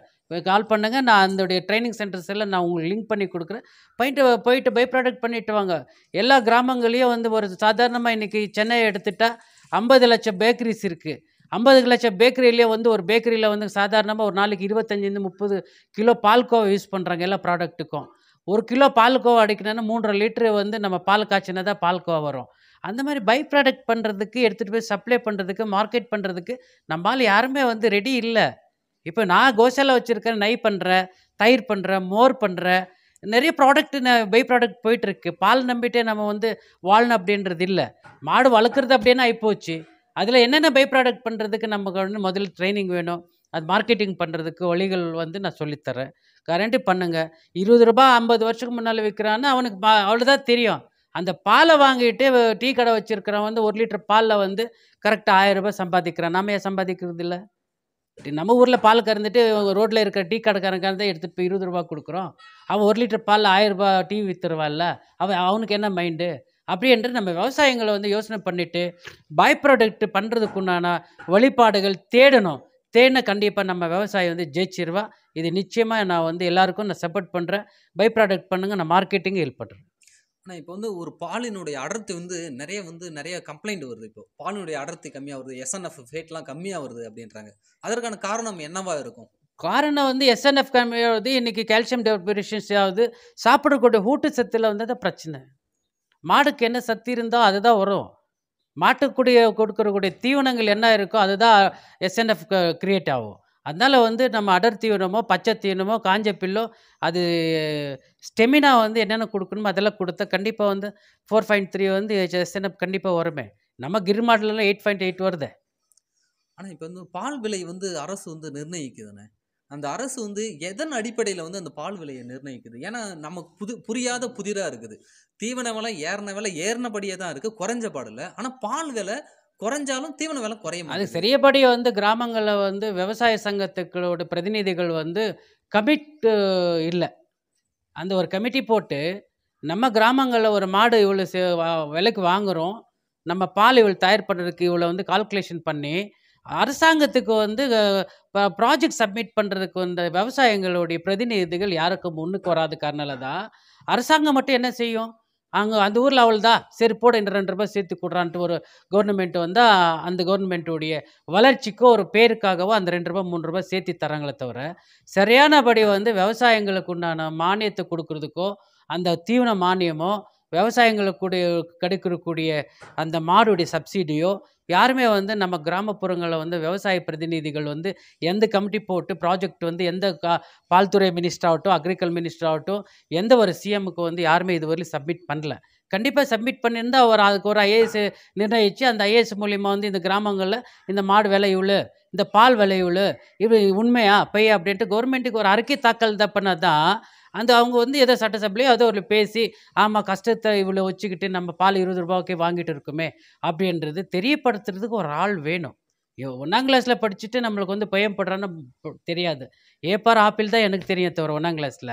கால் பண்ணுங்கள் நான் அதனுடைய ட்ரைனிங் சென்டர்ஸ் எல்லாம் நான் உங்களுக்கு லிங்க் பண்ணி கொடுக்குறேன் போயிட்டு போயிட்டு பை ப்ராடக்ட் பண்ணிட்டு வாங்க எல்லா கிராமங்களையும் வந்து ஒரு சாதாரணமாக இன்றைக்கி சென்னையை எடுத்துட்டால் ஐம்பது லட்சம் பேக்கரிஸ் இருக்குது ஐம்பது லட்சம் பேக்கரியிலேயே வந்து ஒரு பேக்கரியில் வந்து சாதாரணமாக ஒரு நாளைக்கு இருபத்தஞ்சிருந்து முப்பது கிலோ பால்கோவா யூஸ் பண்ணுறாங்க எல்லா ப்ராடக்ட்டுக்கும் ஒரு கிலோ பால்கோவா அடிக்கணும்னா மூன்றரை லிட்டரு வந்து நம்ம பால் காய்ச்சினா தான் பால்கோவா வரும் அந்த மாதிரி பை ப்ராடக்ட் பண்ணுறதுக்கு எடுத்துகிட்டு போய் சப்ளை பண்ணுறதுக்கு மார்க்கெட் பண்ணுறதுக்கு நம்மளால் யாருமே வந்து ரெடி இல்லை இப்போ நான் கோஷாலா வச்சுருக்கேன் நெய் பண்ணுறேன் தயிர் பண்ணுறேன் மோர் பண்ணுறேன் நிறைய ப்ராடக்ட் பை ப்ராடக்ட் போயிட்டுருக்கு பால் நம்பிட்டே நம்ம வந்து வாழணும் அப்படின்றது இல்லை மாடு வளர்க்குறது அப்படின்னு ஆகிப்போச்சு அதில் என்னென்ன பை ப்ராடக்ட் பண்ணுறதுக்கு நமக்கு வந்து முதல்ல ட்ரைனிங் வேணும் அது மார்க்கெட்டிங் பண்ணுறதுக்கு வழிகள் வந்து நான் சொல்லித்தரேன் கரண்ட்டு பண்ணுங்கள் இருபது ரூபா ஐம்பது வருஷத்துக்கு முன்னால் விற்கிறான்னு அவனுக்கு பா அவ்வளோதான் தெரியும் அந்த பாலை வாங்கிட்டு டீ கடை வச்சுருக்கிறவன் வந்து ஒரு லிட்டர் பாலில் வந்து கரெக்டாக ஆயிரம் ரூபாய் சம்பாதிக்கிறான் நாம ஏன் சம்பாதிக்கிறது இல்லை நம்ம ஊரில் பால் கறந்துட்டு ரோட்டில் இருக்கிற டீ கடைக்காரன் கறந்து எடுத்துகிட்டு போய் இருபது ரூபா கொடுக்குறோம் அவன் ஒரு லிட்டர் பால் ஆயிரரூபா டீ விற்றுருவாள்ல அவன் அவனுக்கு என்ன மைண்டு அப்படி என்று நம்ம விவசாயங்களை வந்து யோசனை பண்ணிவிட்டு பை ப்ராடக்ட் பண்ணுறதுக்குண்டான வழிபாடுகள் தேடணும் தேன கண்டிப்பாக நம்ம விவசாயி வந்து ஜெயிச்சிருவா இது நிச்சயமாக நான் வந்து எல்லாருக்கும் நான் சப்போர்ட் பண்ணுறேன் பை ப்ராடக்ட் பண்ணுங்கள் நான் மார்க்கெட்டிங் ஹெல்ப் பண்ணுறேன் ஆனால் இப்போ வந்து ஒரு பாலினுடைய அடர்த்தி வந்து நிறைய வந்து நிறைய கம்ப்ளைண்ட் வருது இப்போ பாலினுடைய அடர்த்தி கம்மியாக வருது எஸ்என்எஃப் ஃபேட்லாம் கம்மியாக வருது அப்படின்றாங்க அதற்கான காரணம் என்னவா இருக்கும் காரணம் வந்து எஸ்என்எஃப் கம்மியாகுது இன்றைக்கி கால்சியம் டெபரிஷன்ஸ் ஆகுது சாப்பிடக்கூடிய ஊட்டச்சத்தில் வந்து அது பிரச்சனை மாடுக்கு என்ன சக்தி இருந்தால் அதுதான் வரும் மாட்டுக்குடிய கொடுக்கறக்கூடிய தீவனங்கள் என்ன இருக்கோ அதுதான் எஸ்என்எஃப் க்ரியேட் ஆகும் அதனால் வந்து நம்ம அடர் தீவனமோ பச்சை தீவனமோ காஞ்ச பில்லோ அது ஸ்டெமினா வந்து என்னென்ன கொடுக்கணுமோ அதெல்லாம் கொடுத்தா கண்டிப்பாக வந்து ஃபோர் பாயிண்ட் த்ரீ வந்து செனப் கண்டிப்பாக வருமே நம்ம கிர் எயிட் பாயிண்ட் எயிட் வருது ஆனால் இப்போ வந்து பால் விலை வந்து அரசு வந்து நிர்ணயிக்குதுண்ணே அந்த அரசு வந்து எதன் அடிப்படையில் வந்து அந்த பால் விலையை நிர்ணயிக்குது ஏன்னா நமக்கு புது புரியாத புதிராக இருக்குது தீவன விலை ஏறின விலை ஏறினபடியே தான் இருக்குது குறைஞ்ச பாடில்லை ஆனால் பால் விலை குறைஞ்சாலும் தீவன விலை குறையும் அது சரியபடி வந்து கிராமங்களில் வந்து விவசாய சங்கத்துக்களோட பிரதிநிதிகள் வந்து கமிட்டு இல்லை அந்த ஒரு கமிட்டி போட்டு நம்ம கிராமங்களில் ஒரு மாடு இவ்வளோ விலைக்கு வாங்குகிறோம் நம்ம பால் இவ்வளோ தயார் பண்ணுறதுக்கு இவ்வளோ வந்து கால்குலேஷன் பண்ணி அரசாங்கத்துக்கு வந்து ப்ராஜெக்ட் சப்மிட் பண்ணுறதுக்கு வந்த விவசாயங்களுடைய பிரதிநிதிகள் யாருக்கும் முன்னுக்கு வராத காரணால தான் அரசாங்கம் மட்டும் என்ன செய்யும் அங்கே அந்த ஊரில் அவள் தான் சரி போட இந்த ரெண்டு ரூபாய் சேர்த்து கொடுறான்ட்டு ஒரு கவர்மெண்ட் வந்தால் அந்த கவர்மெண்ட்டுடைய வளர்ச்சிக்கோ ஒரு பேருக்காகவோ அந்த ரெண்டு ரூபாய் மூணு ரூபாய் சேர்த்து தராங்களே தவிர சரியானபடி வந்து விவசாயங்களுக்கு உண்டான மானியத்தை கொடுக்குறதுக்கோ அந்த தீவன மானியமோ விவசாயங்களுக்கு கூடிய கிடைக்கக்கூடிய அந்த மாடுடைய சப்சிடியோ யாருமே வந்து நம்ம கிராமப்புறங்களில் வந்து விவசாய பிரதிநிதிகள் வந்து எந்த கமிட்டி போட்டு ப்ராஜெக்ட் வந்து எந்த கா பால்துறை மினிஸ்டர் ஆகட்டும் அக்ரிகல் மினிஸ்டர் ஆகட்டும் எந்த ஒரு சிஎம்முக்கு வந்து யாருமே இதுவரையும் சப்மிட் பண்ணல கண்டிப்பாக சப்மிட் பண்ணியிருந்தால் ஒரு அதுக்கு ஒரு ஐஏஎஸ் நிர்ணயித்து அந்த ஐஏஎஸ் மூலிமா வந்து இந்த கிராமங்களில் இந்த மாடு விளையுள்ளு இந்த பால் விளையுள்ளு இது உண்மையா பெய் அப்படின்ட்டு கவர்மெண்ட்டுக்கு ஒரு அறிக்கை தாக்கல் தான் பண்ணால் தான் அந்த அவங்க வந்து எதோ சட்டசபையிலையோ ஏதோ ஒரு பேசி ஆமாம் கஷ்டத்தை இவ்வளோ வச்சுக்கிட்டு நம்ம பால் இருபது ரூபாய்க்கே வாங்கிட்டு இருக்குமே அப்படின்றது தெரியப்படுத்துறதுக்கு ஒரு ஆள் வேணும் ஒன்றாம் கிளாஸில் படிச்சுட்டு நம்மளுக்கு வந்து பயம் படுறான்னு தெரியாது ஏப்பார் ஆப்பிள் தான் எனக்கு தெரியும் தவிர ஒன்றாம் கிளாஸில்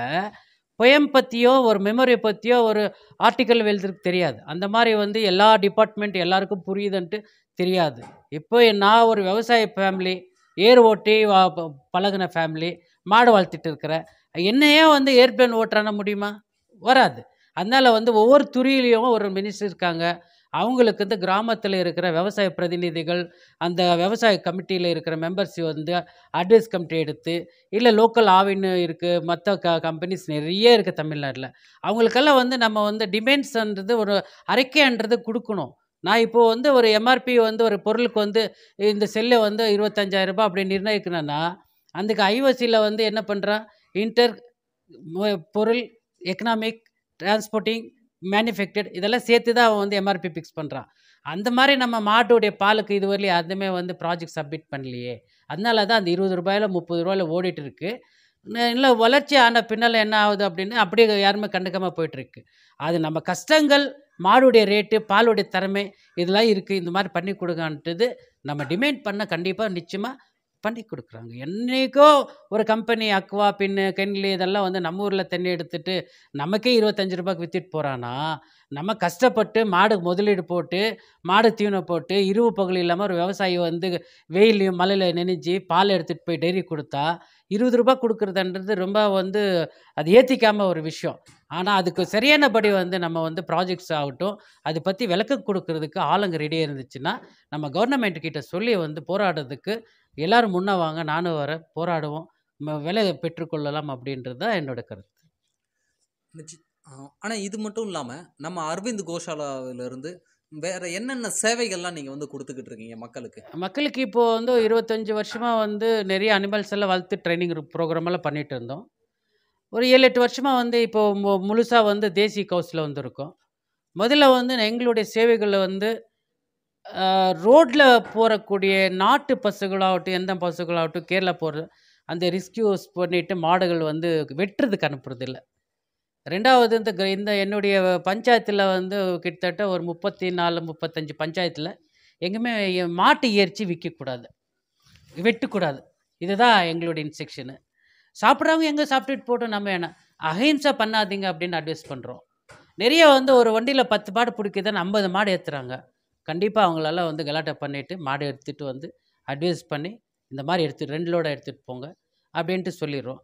புயம் பற்றியோ ஒரு மெமரி பற்றியோ ஒரு ஆர்டிக்கல் எழுதுறதுக்கு தெரியாது அந்த மாதிரி வந்து எல்லா டிபார்ட்மெண்ட் எல்லாருக்கும் புரியுதுன்ட்டு தெரியாது இப்போ நான் ஒரு விவசாய ஃபேமிலி ஏர் ஓட்டி பழகின ஃபேமிலி மாடு வளர்த்துட்டு இருக்கிறேன் என்னையே வந்து ஏர்பிளேன் ஓட்டுறான முடியுமா வராது அதனால் வந்து ஒவ்வொரு துறையிலையும் ஒரு மினிஸ்டர் இருக்காங்க அவங்களுக்கு வந்து கிராமத்தில் இருக்கிற விவசாய பிரதிநிதிகள் அந்த விவசாய கமிட்டியில் இருக்கிற மெம்பர்ஸ் வந்து அட்வைஸ் கமிட்டி எடுத்து இல்லை லோக்கல் ஆவின்னு இருக்குது மற்ற க கம்பெனிஸ் நிறைய இருக்குது தமிழ்நாட்டில் அவங்களுக்கெல்லாம் வந்து நம்ம வந்து டிமெண்ட்ஸ்ன்றது ஒரு அறிக்கைன்றது கொடுக்கணும் நான் இப்போது வந்து ஒரு எம்ஆர்பி வந்து ஒரு பொருளுக்கு வந்து இந்த செல்லை வந்து இருபத்தஞ்சாயிரரூபா அப்படி நிர்ணயிக்கணும்னா அதுக்கு ஐஓசியில் வந்து என்ன பண்ணுறான் இன்டர் பொருள் எக்கனாமிக் டிரான்ஸ்போர்ட்டிங் மேனுஃபேக்சர்ட் இதெல்லாம் சேர்த்து தான் அவன் வந்து எம்ஆர்பி ஃபிக்ஸ் பண்ணுறான் அந்த மாதிரி நம்ம மாட்டுடைய பாலுக்கு இது வரலையும் அதுவுமே வந்து ப்ராஜெக்ட் சப்மிட் பண்ணலையே அதனால தான் அந்த இருபது ரூபாயில் முப்பது ரூபாயில் ஓடிட்டு இருக்கு இல்லை வளர்ச்சி ஆன பின்னால் என்ன ஆகுது அப்படின்னு அப்படியே யாருமே கண்டுக்காமல் போயிட்டுருக்கு அது நம்ம கஷ்டங்கள் மாடுடைய ரேட்டு பாலுடைய திறமை இதெல்லாம் இருக்குது இந்த மாதிரி பண்ணி கொடுக்கான்றது நம்ம டிமேண்ட் பண்ண கண்டிப்பாக நிச்சயமாக பண்ணி கொடுக்குறாங்க என்றைக்கோ ஒரு கம்பெனி அக்வா பின்னு கென்லி இதெல்லாம் வந்து நம்ம ஊரில் தண்ணி எடுத்துட்டு நமக்கே இருபத்தஞ்சு ரூபாய்க்கு விற்றுட்டு போகிறான்னா நம்ம கஷ்டப்பட்டு மாடு முதலீடு போட்டு மாடு தீவனை போட்டு இரவு பகுதி இல்லாமல் ஒரு விவசாயி வந்து வெயிலையும் மலையில் நெனைஞ்சி பால் எடுத்துகிட்டு போய் டெய்ரி கொடுத்தா இருபது ரூபா கொடுக்குறதுன்றது ரொம்ப வந்து அது ஏற்றிக்காமல் ஒரு விஷயம் ஆனால் அதுக்கு சரியானபடி வந்து நம்ம வந்து ப்ராஜெக்ட்ஸ் ஆகட்டும் அது பற்றி விளக்கம் கொடுக்கறதுக்கு ஆளுங்க ரெடியாக இருந்துச்சுன்னா நம்ம கவர்மெண்ட் கிட்ட சொல்லி வந்து போராடுறதுக்கு எல்லோரும் முன்னே வாங்க நானும் வர போராடுவோம் விலை பெற்றுக்கொள்ளலாம் அப்படின்றது தான் என்னோட கருத்து ஆனால் இது மட்டும் இல்லாமல் நம்ம அரவிந்த் கோஷாலாவிலிருந்து வேற என்னென்ன சேவைகள்லாம் நீங்கள் வந்து கொடுத்துக்கிட்டு இருக்கீங்க மக்களுக்கு மக்களுக்கு இப்போது வந்து இருபத்தஞ்சி வருஷமாக வந்து நிறைய அனிமல்ஸ் எல்லாம் வளர்த்து ட்ரைனிங் ப்ரோக்ராமெல்லாம் பண்ணிகிட்டு இருந்தோம் ஒரு ஏழு எட்டு வருஷமாக வந்து இப்போது முழுசாக வந்து தேசிய கவுஸில் வந்துருக்கோம் முதல்ல வந்து எங்களுடைய சேவைகளில் வந்து ரோட்டில் போகக்கூடிய நாட்டு பசுகளாகட்டும், எந்த பசுகளாகட்டும் கேரளா போகிற அந்த ரிஸ்கியூஸ் பண்ணிட்டு மாடுகள் வந்து வெட்டுறதுக்கு அனுப்புறதில்ல. ரெண்டாவது இந்த க இந்த என்னுடைய பஞ்சாயத்தில் வந்து கிட்டத்தட்ட ஒரு நாலு முப்பத்தஞ்சு பஞ்சாயத்தில் எங்கேயுமே மாட்டு இயற்சி விற்கக்கூடாது வெட்டக்கூடாது. இதுதான் எங்களுடைய இன்ஸ்ட்ரக்ஷனு. சாப்பிட்றவங்க எங்கே சாப்பிட்டுட்டு போட்டோம் நம்ம என்ன. அஹிம்சா பண்ணாதீங்க அப்படின்னு அட்வைஸ் பண்ணுறோம் நிறைய வந்து ஒரு வண்டியில் பத்து மாடு பிடிக்குதுன்னா ஐம்பது மாடு ஏற்றுறாங்க கண்டிப்பாக அவங்களால வந்து கலாட்டை பண்ணிவிட்டு மாடு எடுத்துகிட்டு வந்து அட்வைஸ் பண்ணி இந்த மாதிரி எடுத்து ரெண்டு லோடாக எடுத்துகிட்டு போங்க அப்படின்ட்டு சொல்லிடுறோம்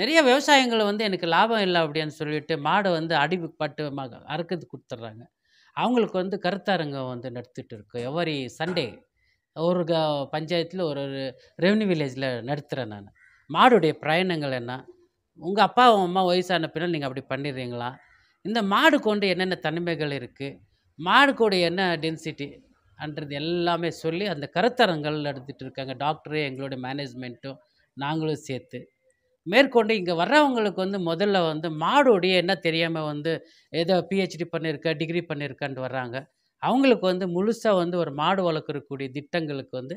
நிறைய விவசாயங்களை வந்து எனக்கு லாபம் இல்லை அப்படின்னு சொல்லிட்டு மாடை வந்து அடிபட்டு அறுக்கிறது கொடுத்துட்றாங்க அவங்களுக்கு வந்து கருத்தரங்கம் வந்து நடத்திட்டு இருக்கோம் எவரி சண்டே ஒரு க பஞ்சாயத்தில் ஒரு ஒரு ரெவன்யூ வில்லேஜில் நடத்துகிறேன் நான் மாடுடைய பிரயாணங்கள் என்ன உங்கள் அப்பா அம்மா வயசான பின்னால் நீங்கள் அப்படி பண்ணிடுறீங்களா இந்த மாடு கொண்டு என்னென்ன தன்மைகள் இருக்குது மாடுக்கோடு என்ன டென்சிட்டி அன்றது எல்லாமே சொல்லி அந்த கருத்தரங்கள் எடுத்துகிட்டு இருக்காங்க டாக்டரே எங்களுடைய மேனேஜ்மெண்ட்டும் நாங்களும் சேர்த்து மேற்கொண்டு இங்கே வர்றவங்களுக்கு வந்து முதல்ல வந்து மாடுடைய என்ன தெரியாமல் வந்து ஏதோ பிஹெச்டி பண்ணியிருக்க டிகிரி பண்ணியிருக்கான்ட்டு வர்றாங்க அவங்களுக்கு வந்து முழுசாக வந்து ஒரு மாடு வளர்க்குறக்கூடிய திட்டங்களுக்கு வந்து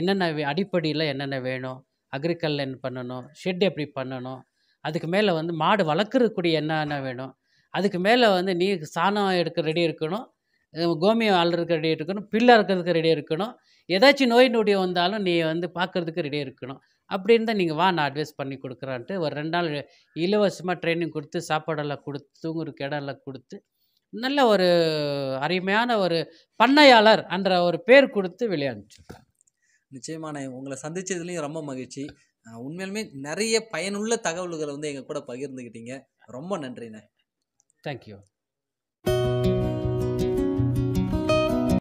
என்னென்ன அடிப்படையில் என்னென்ன வேணும் அக்ரிகல்ச்சர் என்ன பண்ணணும் ஷெட் எப்படி பண்ணணும் அதுக்கு மேலே வந்து மாடு வளர்க்குறக்கூடிய என்னென்ன வேணும் அதுக்கு மேலே வந்து நீ சாணம் எடுக்க ரெடி இருக்கணும் கோமியம் ஆள்றதுக்கு ரெடியாக இருக்கணும் பில்லாக இருக்கிறதுக்கு ரெடியாக இருக்கணும் ஏதாச்சும் நோய் நொடி வந்தாலும் நீ வந்து பார்க்குறதுக்கு ரெடியாக இருக்கணும் அப்படி இருந்தால் நீங்கள் வா நான் அட்வைஸ் பண்ணி கொடுக்குறான்ட்டு ஒரு ரெண்டு நாள் இலவசமாக ட்ரைனிங் கொடுத்து சாப்பாடெல்லாம் கொடுத்து தூங்குறதுக்கு இடம்லாம் கொடுத்து நல்ல ஒரு அருமையான ஒரு பண்ணையாளர் என்ற ஒரு பேர் கொடுத்து நிச்சயமாக நிச்சயமான உங்களை சந்தித்ததுலேயும் ரொம்ப மகிழ்ச்சி உண்மையிலுமே நிறைய பயனுள்ள தகவல்களை வந்து எங்கள் கூட பகிர்ந்துக்கிட்டீங்க ரொம்ப நன்றிண்ணே தேங்க்யூ